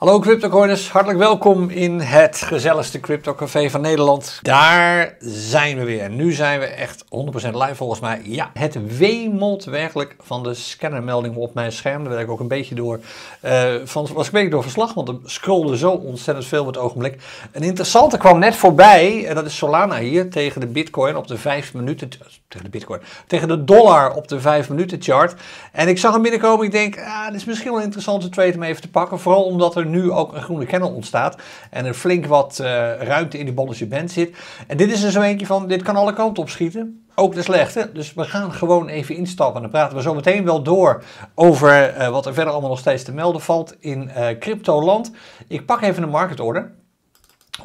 Hallo CryptoCoiners, hartelijk welkom in het gezelligste CryptoCafé van Nederland. Daar zijn we weer. Nu zijn we echt 100% live volgens mij. Ja, het wemelt werkelijk van de scannermelding op mijn scherm. Daar werd ik ook een beetje door, eh, van, was ik een beetje door verslag, want er scrollde zo ontzettend veel op het ogenblik. Een interessante kwam net voorbij, en dat is Solana hier, tegen de bitcoin op de 5 minuten, tegen de bitcoin, tegen de dollar op de 5 minuten chart. En ik zag hem binnenkomen, ik denk, ah, dit is misschien wel een interessante trade om even te pakken, vooral omdat er nu ook een groene kennel ontstaat. En er flink wat eh, ruimte in die bolletje band zit. En dit is er zo eentje van, dit kan alle kanten op schieten. Ook de slechte. Dus we gaan gewoon even instappen. dan praten we zo meteen wel door over eh, wat er verder allemaal nog steeds te melden valt in eh, crypto land. Ik pak even een market order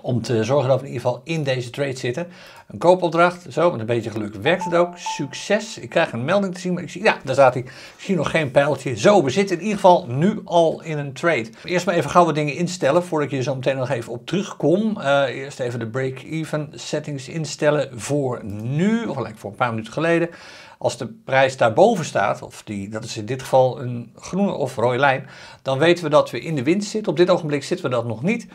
om te zorgen dat we in ieder geval in deze trade zitten. Een koopopdracht, zo, met een beetje geluk werkt het ook. Succes, ik krijg een melding te zien, maar ik zie, ja, daar staat hij. Ik zie nog geen pijltje. Zo, we zitten in ieder geval nu al in een trade. Eerst maar even gauw wat dingen instellen, voordat ik je zo meteen nog even op terugkom. Eh, eerst even de break-even settings instellen voor nu, of gelijk voor een paar minuten geleden. Als de prijs daarboven staat, of die, dat is in dit geval een groene of rode lijn, dan weten we dat we in de winst zitten. Op dit ogenblik zitten we dat nog niet.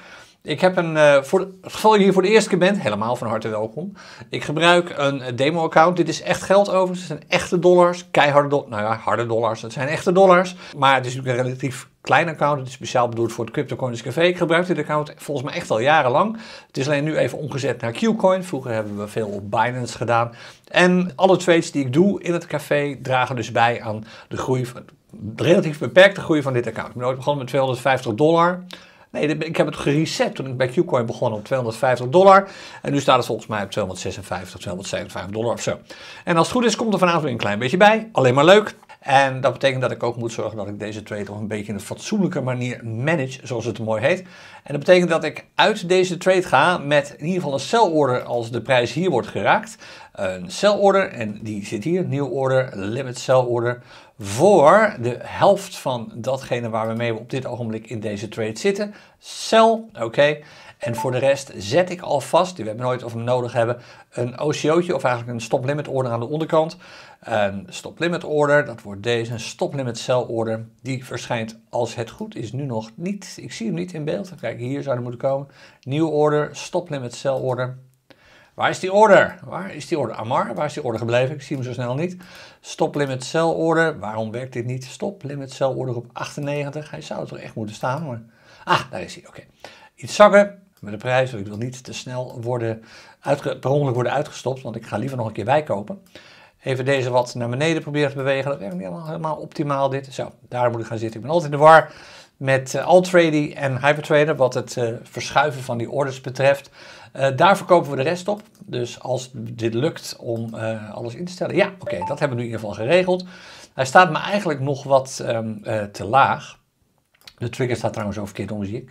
Ik heb een, uh, voor het geval je hier voor de eerste keer bent, helemaal van harte welkom. Ik gebruik een demo-account. Dit is echt geld overigens. Het zijn echte dollars, keiharde dollars. Nou ja, harde dollars. Dat zijn echte dollars. Maar het is natuurlijk een relatief klein account. Het is speciaal bedoeld voor het CryptoCoins Café. Ik gebruik dit account volgens mij echt al jarenlang. Het is alleen nu even omgezet naar Qcoin. Vroeger hebben we veel op Binance gedaan. En alle trades die ik doe in het café dragen dus bij aan de groei van... De relatief beperkte groei van dit account. Ik ben ooit begonnen met 250 dollar. Nee, ik heb het gereset toen ik bij Qcoin begon op 250 dollar. En nu staat het volgens mij op 256, 257 dollar of zo. En als het goed is, komt er vanavond weer een klein beetje bij. Alleen maar leuk. En dat betekent dat ik ook moet zorgen dat ik deze trade op een beetje een fatsoenlijke manier manage, zoals het mooi heet. En dat betekent dat ik uit deze trade ga met in ieder geval een sell order als de prijs hier wordt geraakt. Een sell order en die zit hier, nieuw order, limit sell order voor de helft van datgene waar we mee op dit ogenblik in deze trade zitten. Sell, oké. En voor de rest zet ik alvast, we hebben nooit of we hem nodig hebben, een OCO'tje of eigenlijk een stop limit order aan de onderkant. Een stop limit order, dat wordt deze, een stop limit sell order. Die verschijnt als het goed is nu nog niet. Ik zie hem niet in beeld. Kijk, hier zou er moeten komen. Nieuw order, stop limit sell order. Waar is die order? Waar is die order? Amar, waar is die order gebleven? Ik zie hem zo snel niet. Stop limit cell order. Waarom werkt dit niet? Stop limit cell order op 98. Hij zou er toch echt moeten staan. Maar... Ah, daar is hij. Oké. Iets zakken met de prijs. Ik wil niet te snel worden per ongeluk worden uitgestopt. Want ik ga liever nog een keer bijkopen. Even deze wat naar beneden proberen te bewegen. Dat werkt niet helemaal optimaal dit. Zo, daar moet ik gaan zitten. Ik ben altijd in de war met uh, en Hypertrader. Wat het eh, verschuiven van die orders betreft. Eh, daar verkopen we de rest op. Dus als dit lukt om eh, alles in te stellen. Ja, oké, dat hebben we nu in ieder geval geregeld. Hij staat me eigenlijk nog wat ehm, eh, te laag. De trigger staat trouwens zo verkeerd om, zie ik.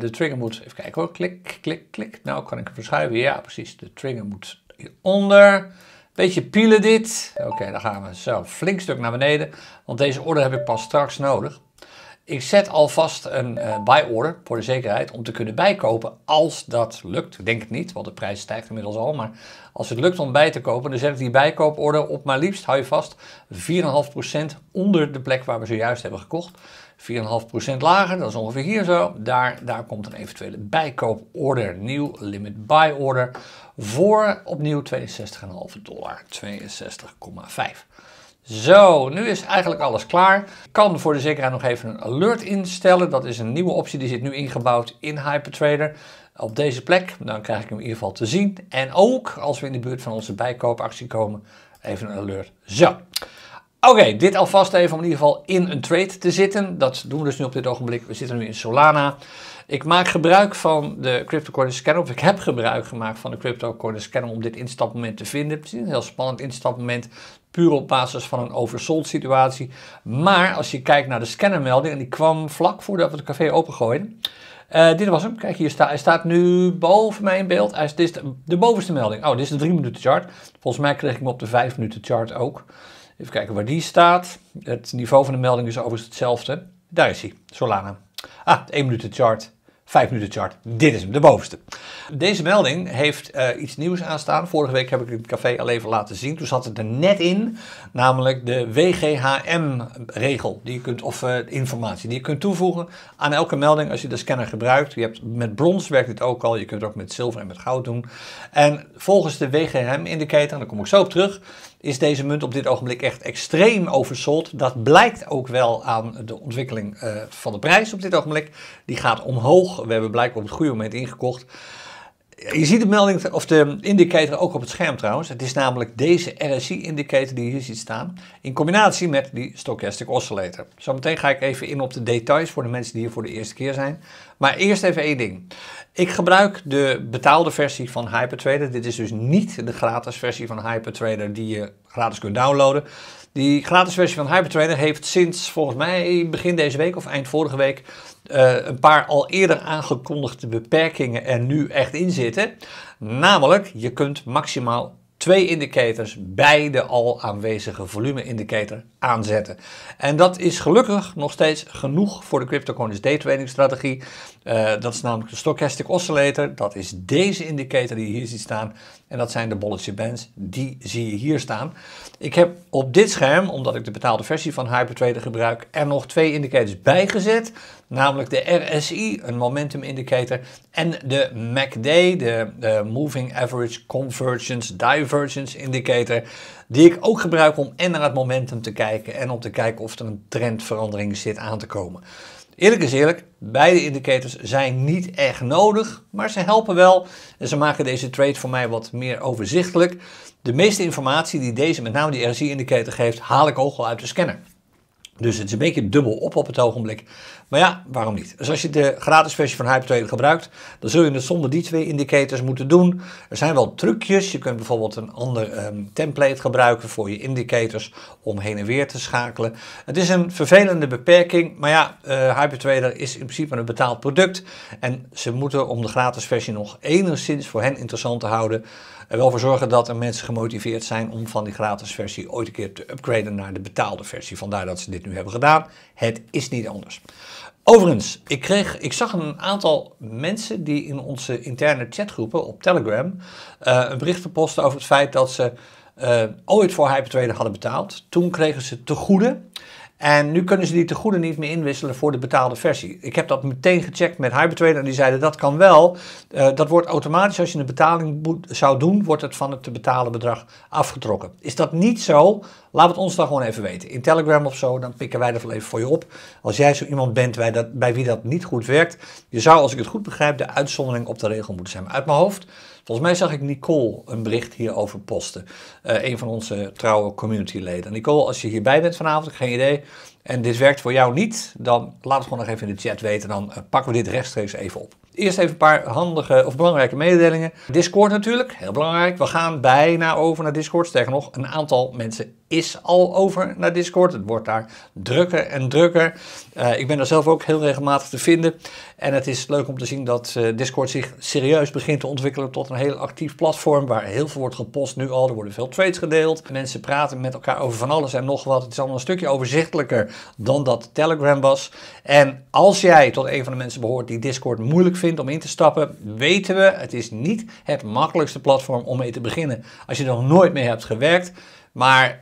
de trigger moet, even kijken hoor, klik, klik, klik. Nou, kan ik hem verschuiven? Ja, precies. De trigger moet hieronder. Beetje pielen dit. Oké, dan gaan we zo flink stuk naar beneden. Want deze orde heb ik pas straks nodig. Ik zet alvast een uh, eh, buy order voor de zekerheid om te kunnen bijkopen als dat lukt. Ik denk het niet, want de prijs stijgt inmiddels al. Maar als het lukt om bij te kopen, dan zet ik die bijkooporder op maar liefst, hou je vast, 4,5% onder de plek waar we zojuist hebben gekocht. 4,5% lager, dat is ongeveer hier zo. Daar, daar komt een eventuele bijkooporder, nieuw limit buy order, voor opnieuw 62,5 dollar, 62,5. Zo, nu is eigenlijk alles klaar. Ik kan voor de zekerheid nog even een alert instellen. Dat is een nieuwe optie, die zit nu ingebouwd in HyperTrader. Op deze plek, dan krijg ik hem in ieder geval te zien. En ook als we in de buurt van onze bijkoopactie komen, even een alert. Zo. Oké, dit alvast even om in ieder geval in een trade te zitten. Dat doen we dus nu op dit ogenblik. We zitten nu in Solana. Ik maak gebruik van de CryptoCoin Scanner, of ik heb gebruik gemaakt van de CryptoCoin Scanner om dit instapmoment te vinden. Het is een heel spannend instapmoment, puur op basis van een oversold situatie. Maar als je kijkt naar de scannermelding, en die kwam vlak voordat we het café opengooiden. Uh, dit was hem. Kijk, hier staat hij staat nu boven mij in beeld. Hij is, dit de bovenste melding. Oh, dit is de 3 minuten chart. Volgens mij kreeg ik hem op de 5 minuten chart ook. Even kijken waar die staat. Het niveau van de melding is overigens hetzelfde. Daar is hij, Solana. Ah, 1 minuten chart. 5 minuten chart. Dit is hem, de bovenste. Deze melding heeft eh, iets nieuws aanstaan. Vorige week heb ik het café al even laten zien. Toen zat het er net in, namelijk de WGHM-regel. Die je kunt, of eh, informatie die je kunt toevoegen aan elke melding als je de scanner gebruikt. Je hebt, met brons werkt dit ook al. Je kunt het ook met zilver en met goud doen. En volgens de WGHM-indicator, daar kom ik zo op terug, is deze munt op dit ogenblik echt extreem oversold. Dat blijkt ook wel aan de ontwikkeling eh, van de prijs op dit ogenblik. Die gaat omhoog. We hebben blijkbaar op het goede moment ingekocht. Je ziet de melding of de indicator ook op het scherm trouwens. Het is namelijk deze RSI-indicator die je hier ziet staan. In combinatie met die stochastic oscillator. Zometeen ga ik even in op de details voor de mensen die hier voor de eerste keer zijn. Maar eerst even één ding. Ik gebruik de betaalde versie van HyperTrader. Dit is dus niet de gratis versie van HyperTrader die je gratis kunt downloaden. Die gratis versie van HyperTrader heeft sinds volgens mij begin deze week of eind vorige week eh, een paar al eerder aangekondigde beperkingen er nu echt in zitten. Namelijk, je kunt maximaal twee indicators bij de al aanwezige volume-indicator aanzetten. En dat is gelukkig nog steeds genoeg voor de Day daytrading strategie. Eh, dat is namelijk de stochastic oscillator. Dat is deze indicator die je hier ziet staan. En dat zijn de bolletje bands. Die zie je hier staan. Ik heb op dit scherm, omdat ik de betaalde versie van HyperTrader gebruik, er nog twee indicators bijgezet. Namelijk de RSI, een momentum indicator, en de MACD, de, de Moving Average Convergence Divergence indicator, die ik ook gebruik om en naar het momentum te kijken en om te kijken of er een trendverandering zit aan te komen. Eerlijk is eerlijk, beide indicators zijn niet echt nodig, maar ze helpen wel en ze maken deze trade voor mij wat meer overzichtelijk. De meeste informatie die deze, met name die RSI-indicator geeft, haal ik ook al uit de scanner. Dus het is een beetje dubbel op op het ogenblik. Maar ja, waarom niet? Dus als je de gratis versie van HyperTrader gebruikt, dan zul je het zonder die twee indicators moeten doen. Er zijn wel trucjes. Je kunt bijvoorbeeld een ander ehm, template gebruiken voor je indicators om heen en weer te schakelen. Het is een vervelende beperking, maar ja, eh, Hypertrader is in principe een betaald product. En ze moeten om de gratis versie nog enigszins voor hen interessant te houden, er wel voor zorgen dat er mensen gemotiveerd zijn om van die gratis versie ooit een keer te upgraden naar de betaalde versie. Vandaar dat ze dit nu hebben gedaan. Het is niet anders. Overigens, ik, kreeg, ik zag een aantal mensen die in onze interne chatgroepen op Telegram eh, een bericht posten over het feit dat ze eh, ooit voor HyperTrader hadden betaald. Toen kregen ze te goede en nu kunnen ze die tegoeden niet meer inwisselen voor de betaalde versie. Ik heb dat meteen gecheckt met Hypertrader en die zeiden dat kan wel. Eh, dat wordt automatisch, als je een betaling zou doen, wordt het van het te betalen bedrag afgetrokken. Is dat niet zo? Laat het ons dan gewoon even weten. In Telegram of zo, dan pikken wij dat wel even voor je op. Als jij zo iemand bent bij, dat, bij wie dat niet goed werkt. Je zou, als ik het goed begrijp, de uitzondering op de regel moeten zijn. Maar uit mijn hoofd Volgens mij zag ik Nicole een bericht hierover posten. Uh, een van onze trouwe communityleden. Nicole, als je hierbij bent vanavond, geen idee. En dit werkt voor jou niet, dan laat het gewoon nog even in de chat weten. Dan eh, pakken we dit rechtstreeks even op. Eerst even een paar handige of belangrijke mededelingen. Discord natuurlijk, heel belangrijk. We gaan bijna over naar Discord. Sterker nog, een aantal mensen is al over naar Discord. Het wordt daar drukker en drukker. Eh, ik ben daar zelf ook heel regelmatig te vinden. En het is leuk om te zien dat eh, Discord zich serieus begint te ontwikkelen tot een heel actief platform waar heel veel wordt gepost nu al. Er worden veel trades gedeeld. Mensen praten met elkaar over van alles en nog wat. Het is allemaal een stukje overzichtelijker dan dat Telegram was. En als jij tot een van de mensen behoort die Discord moeilijk vindt om in te stappen, weten we, het is niet het makkelijkste platform om mee te beginnen. Als je nog nooit mee hebt gewerkt, maar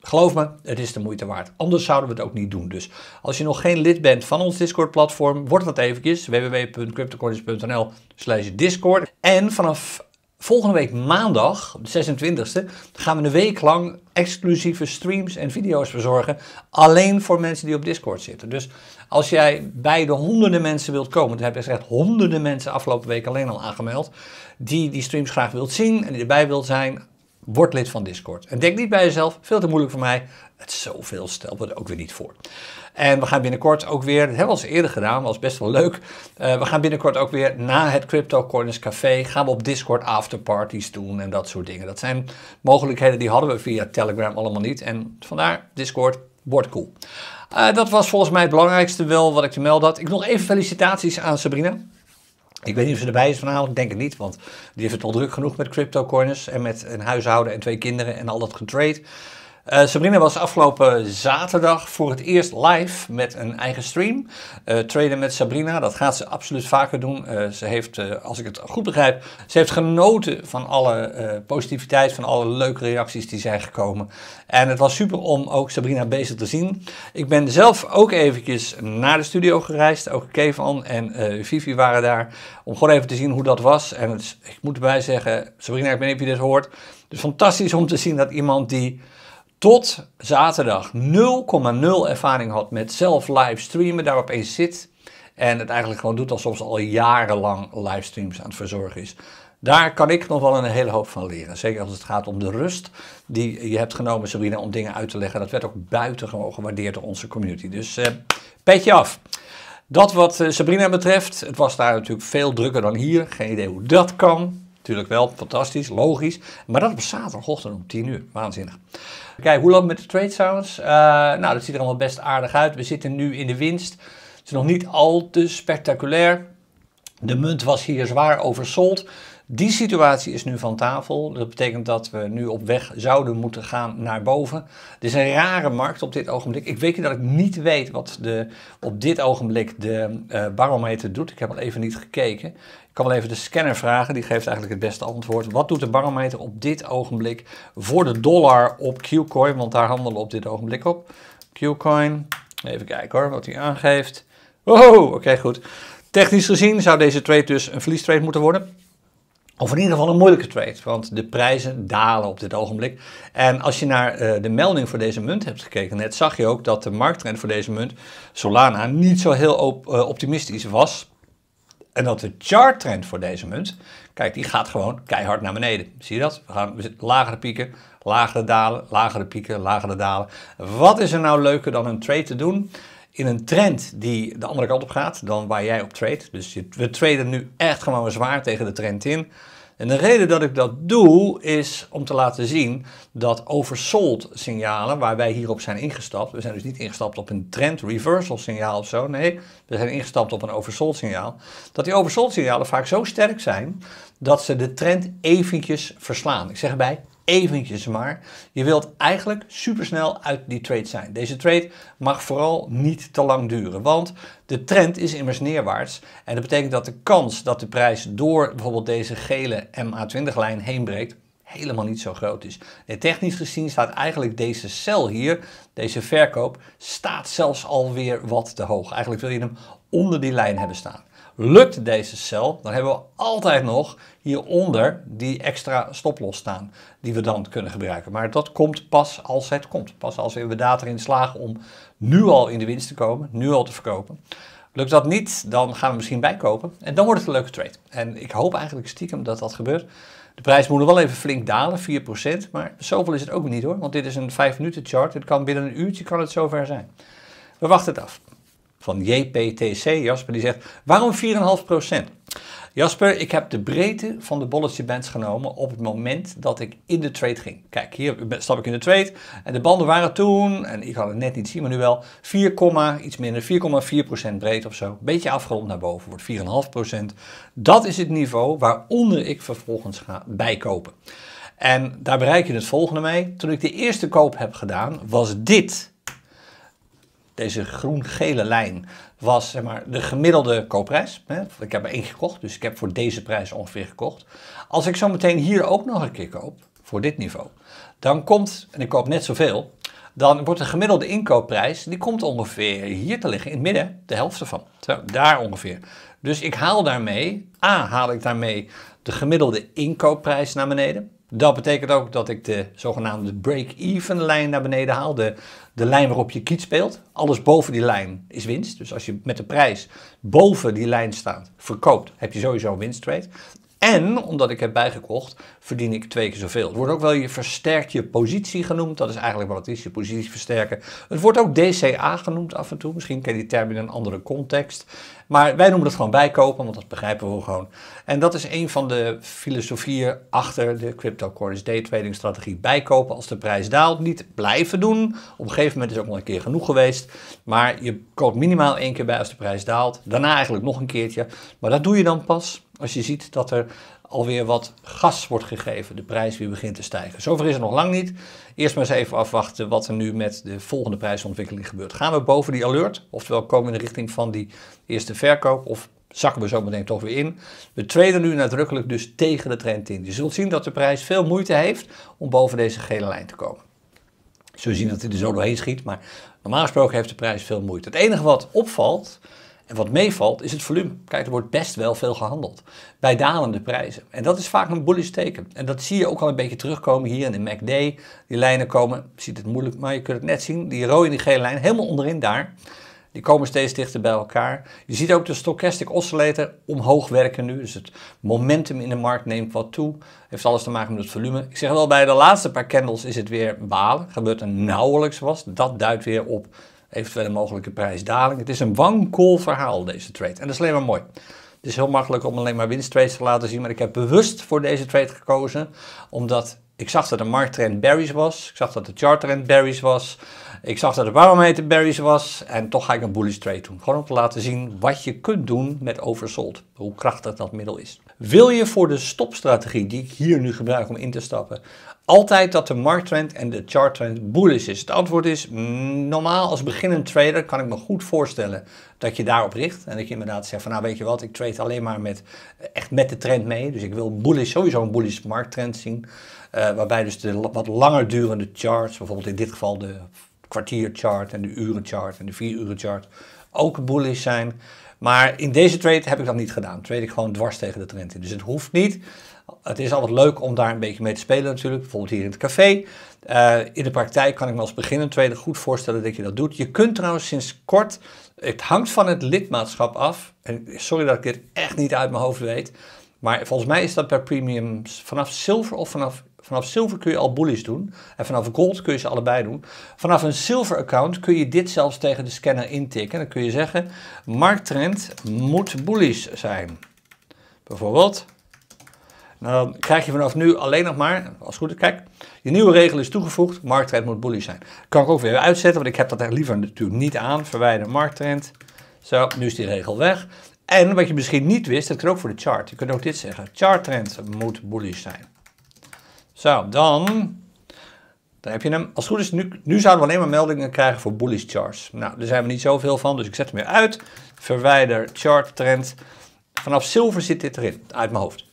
geloof me, het is de moeite waard. Anders zouden we het ook niet doen. Dus als je nog geen lid bent van ons Discord-platform, word dat eventjes. www.cryptocoins.nl slash Discord. En vanaf volgende week maandag, de 26e, gaan we een week lang exclusieve streams en video's verzorgen. Alleen voor mensen die op Discord zitten. Dus als jij bij de honderden mensen wilt komen, er hebben echt honderden mensen afgelopen week alleen al aangemeld, die die streams graag wilt zien en die erbij wilt zijn, Word lid van Discord. En denk niet bij jezelf, veel te moeilijk voor mij. Het zoveel stel, we er ook weer niet voor. En we gaan binnenkort ook weer, dat hebben we al eerder gedaan, was best wel leuk. Eh, we gaan binnenkort ook weer na het Crypto Corners Café, gaan we op Discord afterparties doen en dat soort dingen. Dat zijn mogelijkheden die hadden we via Telegram allemaal niet. En vandaar Discord, wordt cool. Eh, dat was volgens mij het belangrijkste wel wat ik te melden had. Ik nog even felicitaties aan Sabrina. Ik weet niet of ze erbij is vanavond, ik denk het niet, want die heeft het al druk genoeg met crypto en met een huishouden en twee kinderen en al dat getrade. Eh, Sabrina was afgelopen zaterdag voor het eerst live met een eigen stream. Uh, eh, traden met Sabrina, dat gaat ze absoluut vaker doen. Eh, ze heeft, als ik het goed begrijp, ze heeft genoten van alle positiviteit, van alle leuke reacties die zijn gekomen. En het was super om ook Sabrina bezig te zien. Ik ben zelf ook eventjes naar de studio gereisd. Ook Kevin en Vivi waren daar om gewoon even te zien hoe dat was. En ik moet erbij zeggen, Sabrina, ik weet niet of je dit hoort. Het is fantastisch om te zien dat iemand die tot zaterdag 0,0 ervaring had met zelf livestreamen, daar opeens zit en het eigenlijk gewoon doet alsof ze al jarenlang livestreams aan het verzorgen is. Daar kan ik nog wel een hele hoop van leren. Zeker als het gaat om de rust die je hebt genomen, Sabrina, om dingen uit te leggen. Dat werd ook buitengewoon gewaardeerd door onze community. Dus eh, petje af. Dat wat eh, Sabrina betreft, het was daar natuurlijk veel drukker dan hier. Geen idee hoe dat kan. Natuurlijk wel, fantastisch, logisch. Maar dat op zaterdagochtend om 10 uur. Waanzinnig. Kijk, hoe loopt met de trade sounds? Eh, nou, dat ziet er allemaal best aardig uit. We zitten nu in de winst. Het is nog niet al te spectaculair. De munt was hier zwaar oversold. Die situatie is nu van tafel. Dat betekent dat we nu op weg zouden moeten gaan naar boven. Het is een rare markt op dit ogenblik. Ik weet dat ik niet weet wat de, op dit ogenblik de eh, barometer doet. Ik heb al even niet gekeken kan wel even de scanner vragen, die geeft eigenlijk het beste antwoord. Wat doet de barometer op dit ogenblik voor de dollar op Qcoin? Want daar handelen we op dit ogenblik op. Qcoin, even kijken hoor, wat hij aangeeft. Oh, oké goed. Technisch gezien zou deze trade dus een verliestrade moeten worden. Of in ieder geval een moeilijke trade, want de prijzen dalen op dit ogenblik. En als je naar eh, de melding voor deze munt hebt gekeken, net zag je ook dat de markttrend voor deze munt, Solana, niet zo heel op, eh, optimistisch was. En dat de chart-trend voor deze munt, kijk, die gaat gewoon keihard naar beneden. Zie je dat? We gaan we zitten, lagere pieken, lagere dalen, lagere pieken, lagere dalen. Wat is er nou leuker dan een trade te doen in een trend die de andere kant op gaat dan waar jij op trade? Dus we traden nu echt gewoon zwaar tegen de trend in. En de reden dat ik dat doe is om te laten zien dat oversold signalen, waar wij hierop zijn ingestapt, we zijn dus niet ingestapt op een trend reversal signaal of zo, nee, we zijn ingestapt op een oversold signaal, dat die oversold signalen vaak zo sterk zijn dat ze de trend eventjes verslaan. Ik zeg erbij eventjes maar. Je wilt eigenlijk supersnel uit die trade zijn. Deze trade mag vooral niet te lang duren, want de trend is immers neerwaarts. En dat betekent dat de kans dat de prijs door bijvoorbeeld deze gele MA20-lijn heen breekt, helemaal niet zo groot is. En technisch gezien staat eigenlijk deze cel hier, deze verkoop, staat zelfs alweer wat te hoog. Eigenlijk wil je hem onder die lijn hebben staan. Lukt deze cel, dan hebben we altijd nog hieronder die extra stoploss staan die we dan kunnen gebruiken. Maar dat komt pas als het komt. Pas als we inderdaad erin slagen om nu al in de winst te komen, nu al te verkopen. Lukt dat niet, dan gaan we misschien bijkopen en dan wordt het een leuke trade. En ik hoop eigenlijk stiekem dat dat gebeurt. De prijs moet nog wel even flink dalen, 4%, maar zoveel is het ook niet hoor. Want dit is een 5 minuten chart, het kan binnen een uurtje kan het zover zijn. We wachten het af van JPTC, Jasper, die zegt, waarom 4,5%? Jasper, ik heb de breedte van de bolletje bands genomen op het moment dat ik in de trade ging. Kijk, hier stap ik in de trade en de banden waren toen, en ik had het net niet zien, maar nu wel, 4, iets minder, 4,4% breed of zo. Beetje afgerond naar boven, wordt 4,5%. Dat is het niveau waaronder ik vervolgens ga bijkopen. En daar bereik je het volgende mee. Toen ik de eerste koop heb gedaan, was dit deze groen-gele lijn was zeg maar, de gemiddelde koopprijs. Ik heb er één gekocht, dus ik heb voor deze prijs ongeveer gekocht. Als ik zo meteen hier ook nog een keer koop, voor dit niveau, dan komt, en ik koop net zoveel, dan wordt de gemiddelde inkoopprijs, die komt ongeveer hier te liggen, in het midden, de helft ervan. Zo, daar ongeveer. Dus ik haal daarmee, A, haal ik daarmee de gemiddelde inkoopprijs naar beneden. Dat betekent ook dat ik de zogenaamde break-even lijn naar beneden haal. De, de lijn waarop je kiet speelt. Alles boven die lijn is winst. Dus als je met de prijs boven die lijn staat, verkoopt, heb je sowieso een winsttrade. En omdat ik heb bijgekocht, verdien ik twee keer zoveel. Het wordt ook wel je versterkt je positie genoemd. Dat is eigenlijk wat het is, je positie versterken. Het wordt ook DCA genoemd af en toe. Misschien ken je die term in een andere context. Maar wij noemen dat gewoon bijkopen, want dat begrijpen we gewoon. En dat is een van de filosofieën achter de cryptocurrency day trading strategie. Bijkopen als de prijs daalt. Niet blijven doen. Op een gegeven moment is ook nog een keer genoeg geweest. Maar je koopt minimaal één keer bij als de prijs daalt. Daarna eigenlijk nog een keertje. Maar dat doe je dan pas als je ziet dat er alweer wat gas wordt gegeven, de prijs weer begint te stijgen. Zover is het nog lang niet. Eerst maar eens even afwachten wat er nu met de volgende prijsontwikkeling gebeurt. Gaan we boven die alert, oftewel komen we in de richting van die eerste verkoop, of zakken we zo meteen toch weer in. We treden nu nadrukkelijk dus tegen de trend in. Je zult zien dat de prijs veel moeite heeft om boven deze gele lijn te komen. Zo zien dat hij er zo doorheen schiet, maar normaal gesproken heeft de prijs veel moeite. Het enige wat opvalt, en wat meevalt is het volume. Kijk, er wordt best wel veel gehandeld bij dalende prijzen. En dat is vaak een bullish teken. En dat zie je ook al een beetje terugkomen hier in de MACD. Die lijnen komen, ziet het moeilijk, maar je kunt het net zien. Die rode en die gele lijn, helemaal onderin daar. Die komen steeds dichter bij elkaar. Je ziet ook de stochastic oscillator omhoog werken nu. Dus het momentum in de markt neemt wat toe. Heeft alles te maken met het volume. Ik zeg wel, bij de laatste paar candles is het weer balen. Gebeurt er nauwelijks was. Dat duidt weer op eventuele mogelijke prijsdaling. Het is een wankel verhaal, deze trade. En dat is alleen maar mooi. Het is heel makkelijk om alleen maar winsttrades te laten zien, maar ik heb bewust voor deze trade gekozen, omdat ik zag dat de markttrend berries was, ik zag dat de charttrend berries was, ik zag dat de barometer berries was en toch ga ik een bullish trade doen. Gewoon om te laten zien wat je kunt doen met oversold, hoe krachtig dat middel is. Wil je voor de stopstrategie die ik hier nu gebruik om in te stappen altijd dat de markttrend en de charttrend bullish is? Het antwoord is, mm, normaal als beginnend trader kan ik me goed voorstellen dat je daarop richt. En dat je inderdaad zegt van nou weet je wat, ik trade alleen maar met, echt met de trend mee. Dus ik wil bullish, sowieso een bullish markttrend zien. Eh, waarbij dus de wat langer durende charts, bijvoorbeeld in dit geval de chart en de urenchart en de vier chart ook bullish zijn. Maar in deze trade heb ik dat niet gedaan. Trade ik gewoon dwars tegen de trend in. Dus het hoeft niet. Het is altijd leuk om daar een beetje mee te spelen natuurlijk, bijvoorbeeld hier in het café. Eh, in de praktijk kan ik me als beginnend trader goed voorstellen dat je dat doet. Je kunt trouwens sinds kort, het hangt van het lidmaatschap af. En sorry dat ik dit echt niet uit mijn hoofd weet. Maar volgens mij is dat per premium vanaf zilver of vanaf Vanaf zilver kun je al bullies doen. En vanaf gold kun je ze allebei doen. Vanaf een zilver account kun je dit zelfs tegen de scanner intikken. Dan kun je zeggen, markttrend moet bullies zijn. Bijvoorbeeld nou, dan krijg je vanaf nu alleen nog maar, als goed is, kijk, je nieuwe regel is toegevoegd, markttrend moet bullish zijn. Kan ik ook weer uitzetten, want ik heb dat echt liever natuurlijk niet aan. Verwijder markttrend. Zo, nu is die regel weg. En wat je misschien niet wist, dat kan ook voor de chart. Je kunt ook dit zeggen, charttrend moet bullish zijn. Zo, dan dan heb je hem. Als goed is, nu, nu, zouden we alleen maar meldingen krijgen voor bullish charts. Nou, daar zijn we niet zoveel van, dus ik zet hem weer uit. Verwijder chart trend. Vanaf zilver zit dit erin, uit mijn hoofd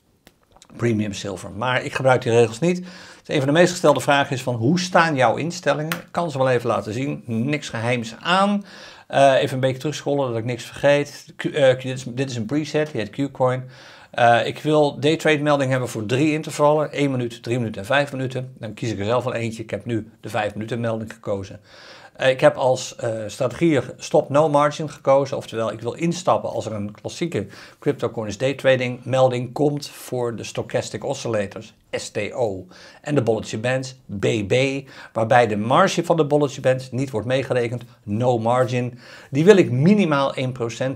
premium silver. Maar ik gebruik die regels niet. Dus een van de meest gestelde vragen is van hoe staan jouw instellingen? Ik kan ze wel even laten zien. Niks geheims aan. Eh, even een beetje terugscrollen dat ik niks vergeet. Eh, dit, is, dit, is, een preset, die heet Qcoin. Eh, ik wil daytrade melding hebben voor drie intervallen. 1 minuut, 3 minuten en 5 minuten. Dan kies ik er zelf al eentje. Ik heb nu de 5 minuten melding gekozen. Eh, ik heb als uh, eh, strategie stop no margin gekozen. Oftewel, ik wil instappen als er een klassieke cryptocurrency day trading melding komt voor de stochastic oscillators, STO. En de Bollinger Bands, BB, waarbij de marge van de Bollinger Bands niet wordt meegerekend, no margin. Die wil ik minimaal 1%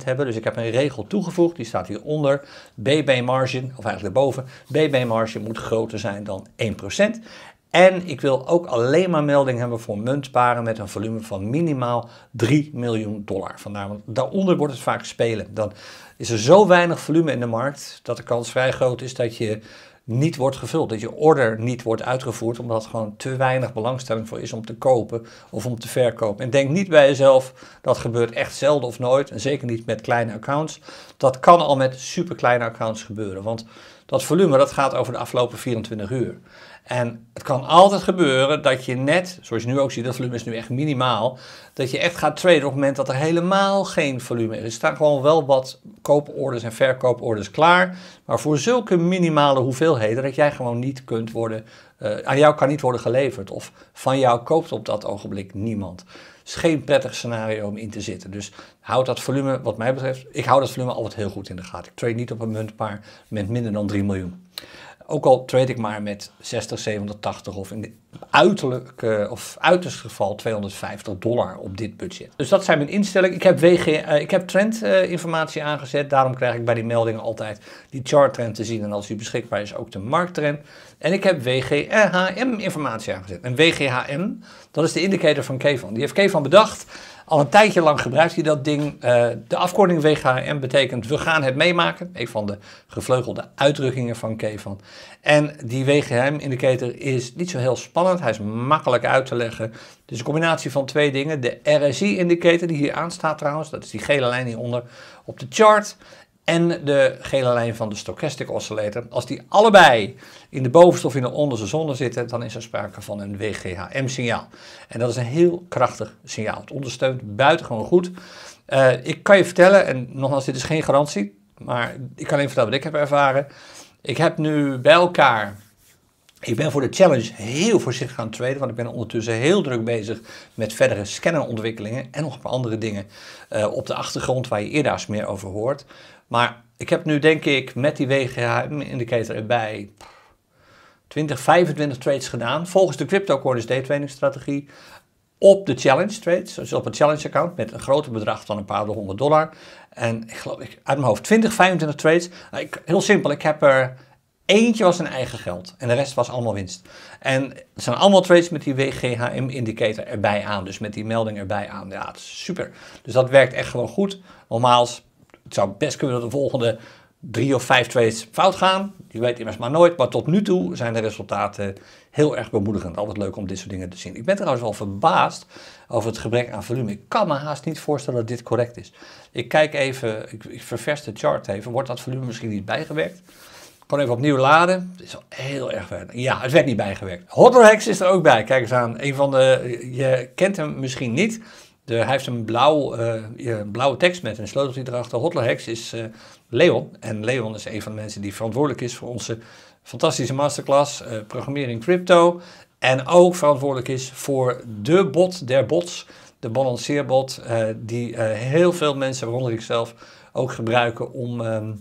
hebben, dus ik heb een regel toegevoegd, die staat hieronder. BB margin, of eigenlijk boven, BB margin moet groter zijn dan 1%. En ik wil ook alleen maar melding hebben voor muntparen met een volume van minimaal 3 miljoen dollar. Vandaar, want daaronder wordt het vaak spelen. Dan is er zo weinig volume in de markt dat de kans vrij groot is dat je niet wordt gevuld. Dat je order niet wordt uitgevoerd omdat er gewoon te weinig belangstelling voor is om te kopen of om te verkopen. En denk niet bij jezelf, dat gebeurt echt zelden of nooit. En zeker niet met kleine accounts. Dat kan al met superkleine accounts gebeuren. Want dat volume dat gaat over de afgelopen 24 uur. En het kan altijd gebeuren dat je net, zoals je nu ook ziet, dat volume is nu echt minimaal, dat je echt gaat traden op het moment dat er helemaal geen volume is. Er staan gewoon wel wat kooporders en verkooporders klaar, maar voor zulke minimale hoeveelheden dat jij gewoon niet kunt worden, uh, aan jou kan niet worden geleverd of van jou koopt op dat ogenblik niemand. Het is geen prettig scenario om in te zitten. Dus houd dat volume, wat mij betreft, ik hou dat volume altijd heel goed in de gaten. Ik trade niet op een muntpaar met minder dan 3 miljoen. Ook al trade ik maar met 60, 780 of in de uiterlijk, eh, of uiterste geval 250 dollar op dit budget. Dus dat zijn mijn instellingen. Ik heb, WG, eh, ik heb trendinformatie eh, aangezet. Daarom krijg ik bij die meldingen altijd die charttrend te zien. En als die beschikbaar is ook de markttrend. En ik heb WGHM informatie aangezet. En WGHM, dat is de indicator van Kevin. Die heeft van bedacht. Al een tijdje lang gebruikt hij dat ding. Eh, de afkorting WGM betekent we gaan het meemaken. Een van de gevleugelde uitdrukkingen van Kevan. En die WGM-indicator is niet zo heel spannend. Hij is makkelijk uit te leggen. Dus een combinatie van twee dingen. De RSI-indicator die hier aan staat trouwens. Dat is die gele lijn hieronder op de chart en de gele lijn van de stochastic oscillator, als die allebei in de bovenste of in de onderste zone zitten, dan is er sprake van een WGHM-signaal. En dat is een heel krachtig signaal. Het ondersteunt buitengewoon goed. Eh, ik kan je vertellen, en nogmaals, dit is geen garantie, maar ik kan even vertellen wat ik heb ervaren. Ik heb nu bij elkaar ik ben voor de challenge heel voorzichtig gaan traden, want ik ben ondertussen heel druk bezig met verdere scannerontwikkelingen en nog een paar andere dingen eh, op de achtergrond waar je eerder meer over hoort. Maar ik heb nu denk ik met die WGH-indicator erbij 20, 25 trades gedaan, volgens de Crypto Corners Day Trading strategie op de challenge trades, dus op een challenge account met een groter bedrag van een paar honderd dollar. En ik geloof, ik, uit mijn hoofd 20, 25 trades. Nou, ik, heel simpel, ik heb er Eentje was zijn eigen geld en de rest was allemaal winst. En het zijn allemaal trades met die WGHM-indicator erbij aan. Dus met die melding erbij aan. Ja, is super. Dus dat werkt echt gewoon goed. Normaal het zou best kunnen dat de volgende drie of vijf trades fout gaan. Je weet immers maar nooit. Maar tot nu toe zijn de resultaten heel erg bemoedigend. Altijd leuk om dit soort dingen te zien. Ik ben trouwens wel verbaasd over het gebrek aan volume. Ik kan me haast niet voorstellen dat dit correct is. Ik kijk even, ik, ik ververs de chart even. Wordt dat volume misschien niet bijgewerkt? Gewoon even opnieuw laden. Het is al heel erg weinig. Ja, het werd niet bijgewerkt. Hotlerhex Hex is er ook bij. Kijk eens aan. Een van de, je kent hem misschien niet. De, hij heeft een blauw, eh, blauwe tekst met een sleutel erachter. Hotlerhex Hex is eh, Leon. En Leon is een van de mensen die verantwoordelijk is voor onze fantastische masterclass uh, Programmering Crypto. En ook verantwoordelijk is voor de bot der bots. De balanceerbot die heel veel mensen, waaronder ik zelf, ook gebruiken om... Ehm,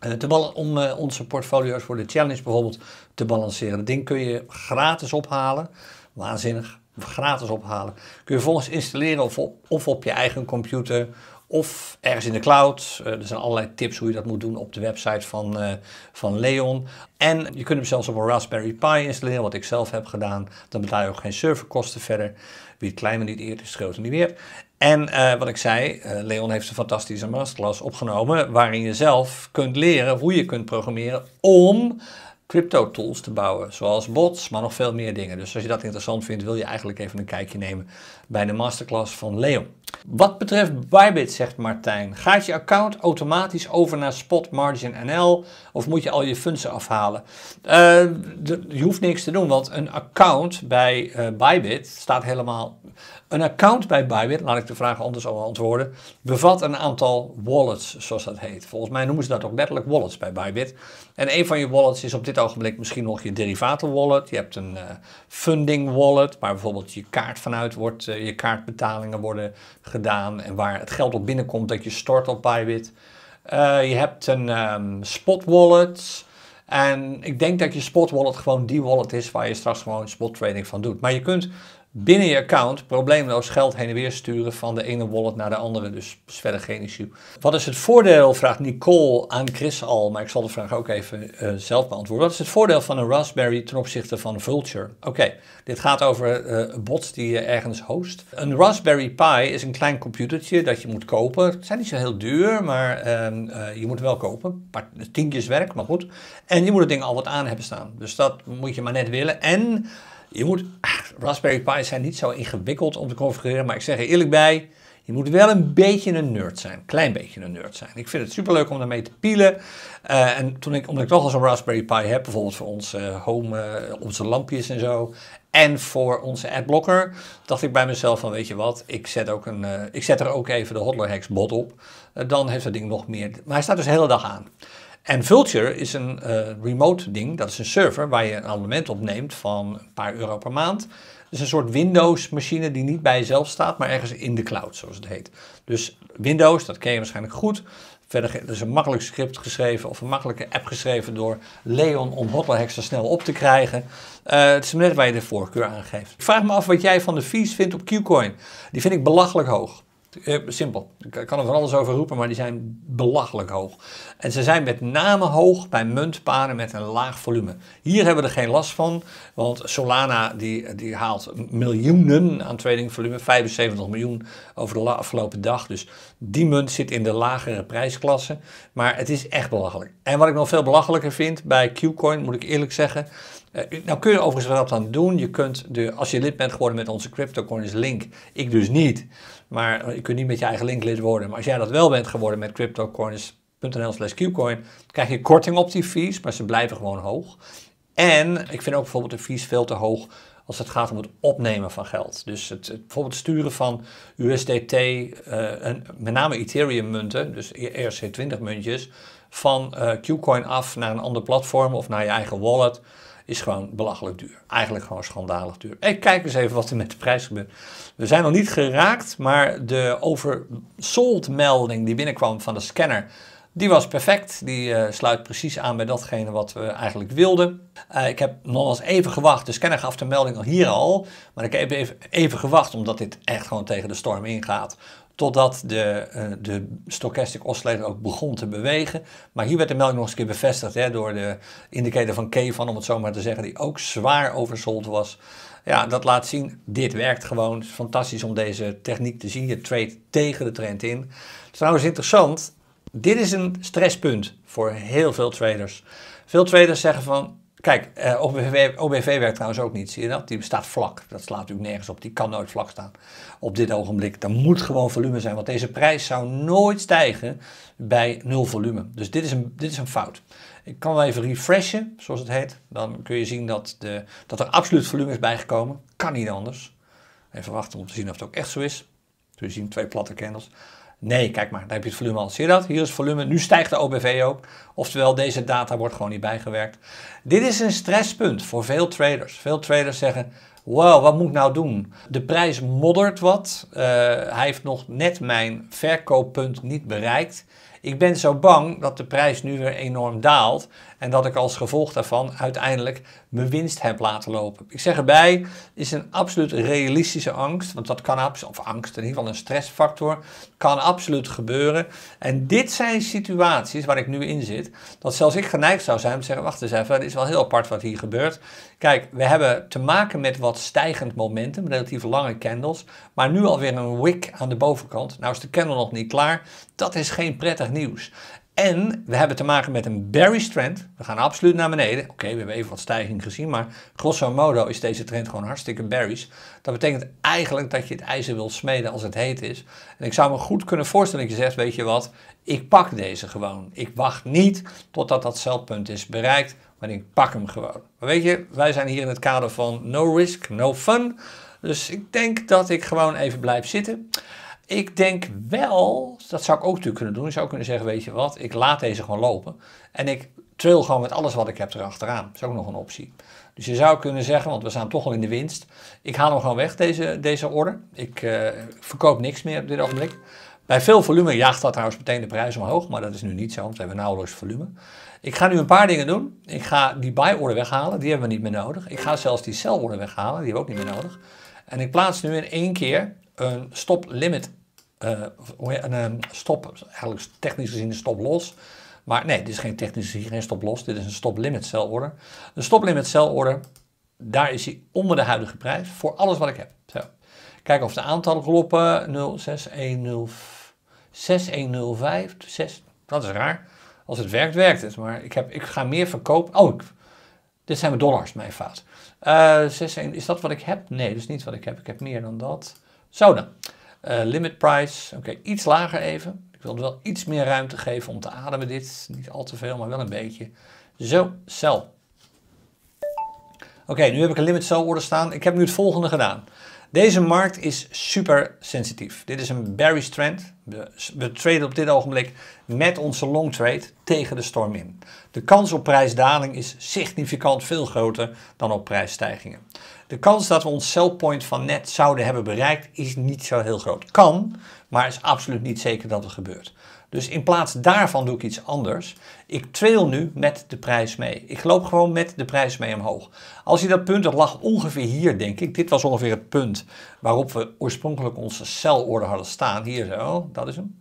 eh, te om eh, onze portfolio's voor de challenge bijvoorbeeld te balanceren. Dat ding kun je gratis ophalen. Waanzinnig. Gratis ophalen. Kun je volgens installeren of op, op je eigen computer of ergens in de cloud. Eh, er zijn allerlei tips hoe je dat moet doen op de website van, van Leon. En je kunt hem zelfs op een Raspberry Pi installeren, wat ik zelf heb gedaan. Dan betaal je ook geen serverkosten verder. Wie het kleine niet eerder is het niet meer. En eh, wat ik zei, eh, Leon heeft een fantastische masterclass opgenomen waarin je zelf kunt leren hoe je kunt programmeren om crypto tools te bouwen, zoals bots, maar nog veel meer dingen. Dus als je dat interessant vindt, wil je eigenlijk even een kijkje nemen bij de masterclass van Leo. Wat betreft Bybit, zegt Martijn, gaat je account automatisch over naar Spot Margin NL of moet je al je funds afhalen? Eh, je hoeft niks te doen, want een account bij eh, Bybit staat helemaal. Een account bij Bybit, laat ik de vraag anders al antwoorden, bevat een aantal wallets, zoals dat heet. Volgens mij noemen ze dat ook letterlijk wallets bij Bybit. En een van je wallets is op dit ogenblik misschien nog je derivaten wallet. Je hebt een eh, funding wallet, waar bijvoorbeeld je kaart vanuit wordt je kaartbetalingen worden gedaan en waar het geld op binnenkomt dat je stort op Bybit. Uh, je hebt een ehm, spot wallet. En ik denk dat je spot wallet gewoon die wallet is waar je straks gewoon spot trading van doet. Maar je kunt binnen je account probleemloos geld heen en weer sturen van de ene wallet naar de andere. Dus verder geen issue. Wat is het voordeel, vraagt Nicole aan Chris al, maar ik zal de vraag ook even eh, zelf beantwoorden. Wat is het voordeel van een Raspberry ten opzichte van Vulture? Oké, dit gaat over eh, bots die je ergens host. Een Raspberry Pi is een klein computertje dat je moet kopen. Het zijn niet zo heel duur, maar ehm, eh, je moet het wel kopen. Een paar tientjes werk, maar goed. En je moet het ding al wat aan hebben staan. Dus dat moet je maar net willen. En je moet, Raspberry Pi's zijn niet zo ingewikkeld om te configureren, maar ik zeg er eerlijk bij, je moet wel een beetje een nerd zijn, een klein beetje een nerd zijn. Ik vind het superleuk om daarmee te pielen. Eh, en toen ik, omdat ik toch al zo'n Raspberry Pi heb, bijvoorbeeld voor onze eh, home, eh, onze lampjes en zo, en voor onze adblocker, dacht ik bij mezelf van, weet je wat, ik zet, ook een, ik zet er ook even de Hodler Hex bot op. dan heeft dat ding nog meer, maar hij staat dus de hele dag aan. En Vulture is een eh, remote ding, dat is een server waar je een abonnement opneemt van een paar euro per maand. Het is een soort Windows-machine die niet bij jezelf staat, maar ergens in de cloud, zoals het heet. Dus Windows, dat ken je waarschijnlijk goed. Verder is is een makkelijk script geschreven of een makkelijke app geschreven door Leon om Hotlahacks zo snel op te krijgen. Eh, het is net waar je de voorkeur aan geeft. Ik vraag me af wat jij van de fees vindt op Qcoin. Die vind ik belachelijk hoog. Eh, simpel. Ik kan er van alles over roepen, maar die zijn belachelijk hoog. En ze zijn met name hoog bij muntparen met een laag volume. Hier hebben we er geen last van, want Solana die, die haalt miljoenen aan tradingvolume, 75 miljoen over de afgelopen dag. Dus die munt zit in de lagere prijsklasse, maar het is echt belachelijk. En wat ik nog veel belachelijker vind bij Qcoin, moet ik eerlijk zeggen, eh, nou kun je overigens wat aan doen. Je kunt de, als je lid bent geworden met onze CryptoCoins link, ik dus niet. Maar je kunt niet met je eigen linklid worden. Maar als jij dat wel bent geworden met cryptocoins.nl slash Qcoin, krijg je korting op die fees, maar ze blijven gewoon hoog. En ik vind ook bijvoorbeeld de fees veel te hoog als het gaat om het opnemen van geld. Dus het, het bijvoorbeeld sturen van USDT, eh, en met name Ethereum-munten, dus ERC20-muntjes, van uh, eh, Qcoin af naar een ander platform of naar je eigen wallet is gewoon belachelijk duur. Eigenlijk gewoon schandalig duur. Hey, kijk eens even wat er met de prijs gebeurt. We zijn nog niet geraakt, maar de oversold melding die binnenkwam van de scanner... Die was perfect. Die eh, sluit precies aan bij datgene wat we eigenlijk wilden. Eh, ik heb nog eens even gewacht. De scanner gaf de melding al hier al. Maar ik heb even, even gewacht omdat dit echt gewoon tegen de storm ingaat totdat de, eh, de stochastic oscillator ook begon te bewegen. Maar hier werd de melk nog eens een keer bevestigd hè, door de indicator van Kevan, om het zo maar te zeggen, die ook zwaar oversold was. Ja, dat laat zien, dit werkt gewoon. Fantastisch om deze techniek te zien. Je trade tegen de trend in. Het is trouwens interessant, dit is een stresspunt voor heel veel traders. Veel traders zeggen van, Kijk, eh, OBV, OBV, werkt trouwens ook niet, zie je dat? Die staat vlak. Dat slaat natuurlijk nergens op. Die kan nooit vlak staan op dit ogenblik. Er moet gewoon volume zijn, want deze prijs zou nooit stijgen bij nul volume. Dus dit is een, dit is een fout. Ik kan wel even refreshen, zoals het heet. Dan kun je zien dat, de, dat er absoluut volume is bijgekomen. Kan niet anders. Even wachten om te zien of het ook echt zo is. Dus je zien, twee platte candles. Nee, kijk maar, daar heb je het volume al. Zie je dat? Hier is volume, nu stijgt de OBV ook. Oftewel, deze data wordt gewoon niet bijgewerkt. Dit is een stresspunt voor veel traders. Veel traders zeggen, wow, wat moet ik nou doen? De prijs moddert wat. Eh, hij heeft nog net mijn verkooppunt niet bereikt. Ik ben zo bang dat de prijs nu weer enorm daalt en dat ik als gevolg daarvan uiteindelijk mijn winst heb laten lopen. Ik zeg erbij, is een absoluut realistische angst, want dat kan absoluut, of angst in ieder geval een stressfactor, kan absoluut gebeuren. En dit zijn situaties waar ik nu in zit, dat zelfs ik geneigd zou zijn om te zeggen, wacht eens even, het is wel heel apart wat hier gebeurt. Kijk, we hebben te maken met wat stijgend momentum, relatief lange candles, maar nu alweer een wick aan de bovenkant. Nou is de candle nog niet klaar, dat is geen prettig nieuws. En we hebben te maken met een bearish trend. We gaan absoluut naar beneden. Oké, we hebben even wat stijging gezien, maar grosso modo is deze trend gewoon hartstikke bearish. Dat betekent eigenlijk dat je het ijzer wil smeden als het heet is. En ik zou me goed kunnen voorstellen dat je zegt, weet je wat, ik pak deze gewoon. Ik wacht niet totdat dat celpunt is bereikt, maar ik pak hem gewoon. weet je, wij zijn hier in het kader van no risk, no fun. Dus ik denk dat ik gewoon even blijf zitten. Ik denk wel, dat zou ik ook natuurlijk kunnen doen. Ik zou kunnen zeggen, weet je wat, ik laat deze gewoon lopen. En ik trail gewoon met alles wat ik heb erachteraan. Dat is ook nog een optie. Dus je zou kunnen zeggen, want we staan toch al in de winst. Ik haal hem gewoon weg, deze, deze order. Ik uh, verkoop niks meer op dit ogenblik. Bij veel volume jaagt dat trouwens meteen de prijs omhoog. Maar dat is nu niet zo, want we hebben nauwelijks volume. Ik ga nu een paar dingen doen. Ik ga die buy order weghalen, die hebben we niet meer nodig. Ik ga zelfs die sell order weghalen, die hebben we ook niet meer nodig. En ik plaats nu in één keer een stop limit eh, een ehm, stop, eigenlijk technisch gezien een stop los. Maar nee, dit is geen technisch gezien geen stop los. Dit is een stop limit celorder. order. Een stop limit celorder, order, daar is hij onder de huidige prijs voor alles wat ik heb. Zo. Kijken of de aantallen kloppen. 0610, 6105, 6. Dat is raar. Als het werkt, werkt het. Maar ik, heb, ik ga meer verkopen. Oh, dit zijn mijn dollars, mijn vaas. Eh, 61, is dat wat ik heb? Nee, dat is niet wat ik heb. Ik heb meer dan dat. Zo dan. Eh, limit price, oké, iets lager even. Ik wil er wel iets meer ruimte geven om te ademen dit. Niet al te veel, maar wel een beetje. Zo, sell. Oké, nu heb ik een limit sell order staan. Ik heb nu het volgende gedaan. Deze markt is super sensitief. Dit is een bearish trend. We traden op dit ogenblik met onze long trade tegen de storm in. De kans op prijsdaling is significant veel groter dan op prijsstijgingen. De kans dat we ons sellpoint van net zouden hebben bereikt is niet zo heel groot. Kan, maar is absoluut niet zeker dat het gebeurt. Dus in plaats daarvan doe ik iets anders. Ik trail nu met de prijs mee. Ik loop gewoon met de prijs mee omhoog. Als je dat punt, dat lag ongeveer hier denk ik. Dit was ongeveer het punt waarop we oorspronkelijk onze celorder hadden staan. Hier zo, dat is hem.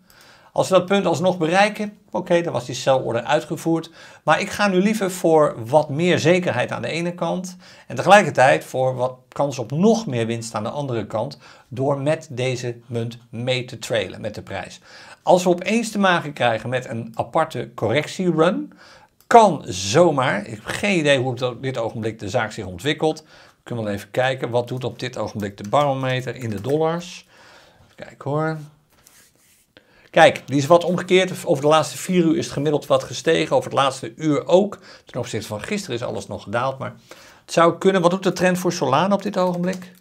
Als we dat punt alsnog bereiken, oké, dan was die celorder uitgevoerd. Maar ik ga nu liever voor wat meer zekerheid aan de ene kant en tegelijkertijd voor wat kans op nog meer winst aan de andere kant door met deze munt mee te trailen met de prijs. Als we opeens te maken krijgen met een aparte correctierun, kan zomaar, ik heb geen idee hoe op dit ogenblik de zaak zich ontwikkelt. kunnen wel even kijken, wat doet op dit ogenblik de barometer in de dollars? Kijk hoor, Kijk, die is wat omgekeerd. Over de laatste vier uur is het gemiddeld wat gestegen. Over het laatste uur ook. Ten opzichte van gisteren is alles nog gedaald. Maar het zou kunnen. Wat doet de trend voor Solana op dit ogenblik?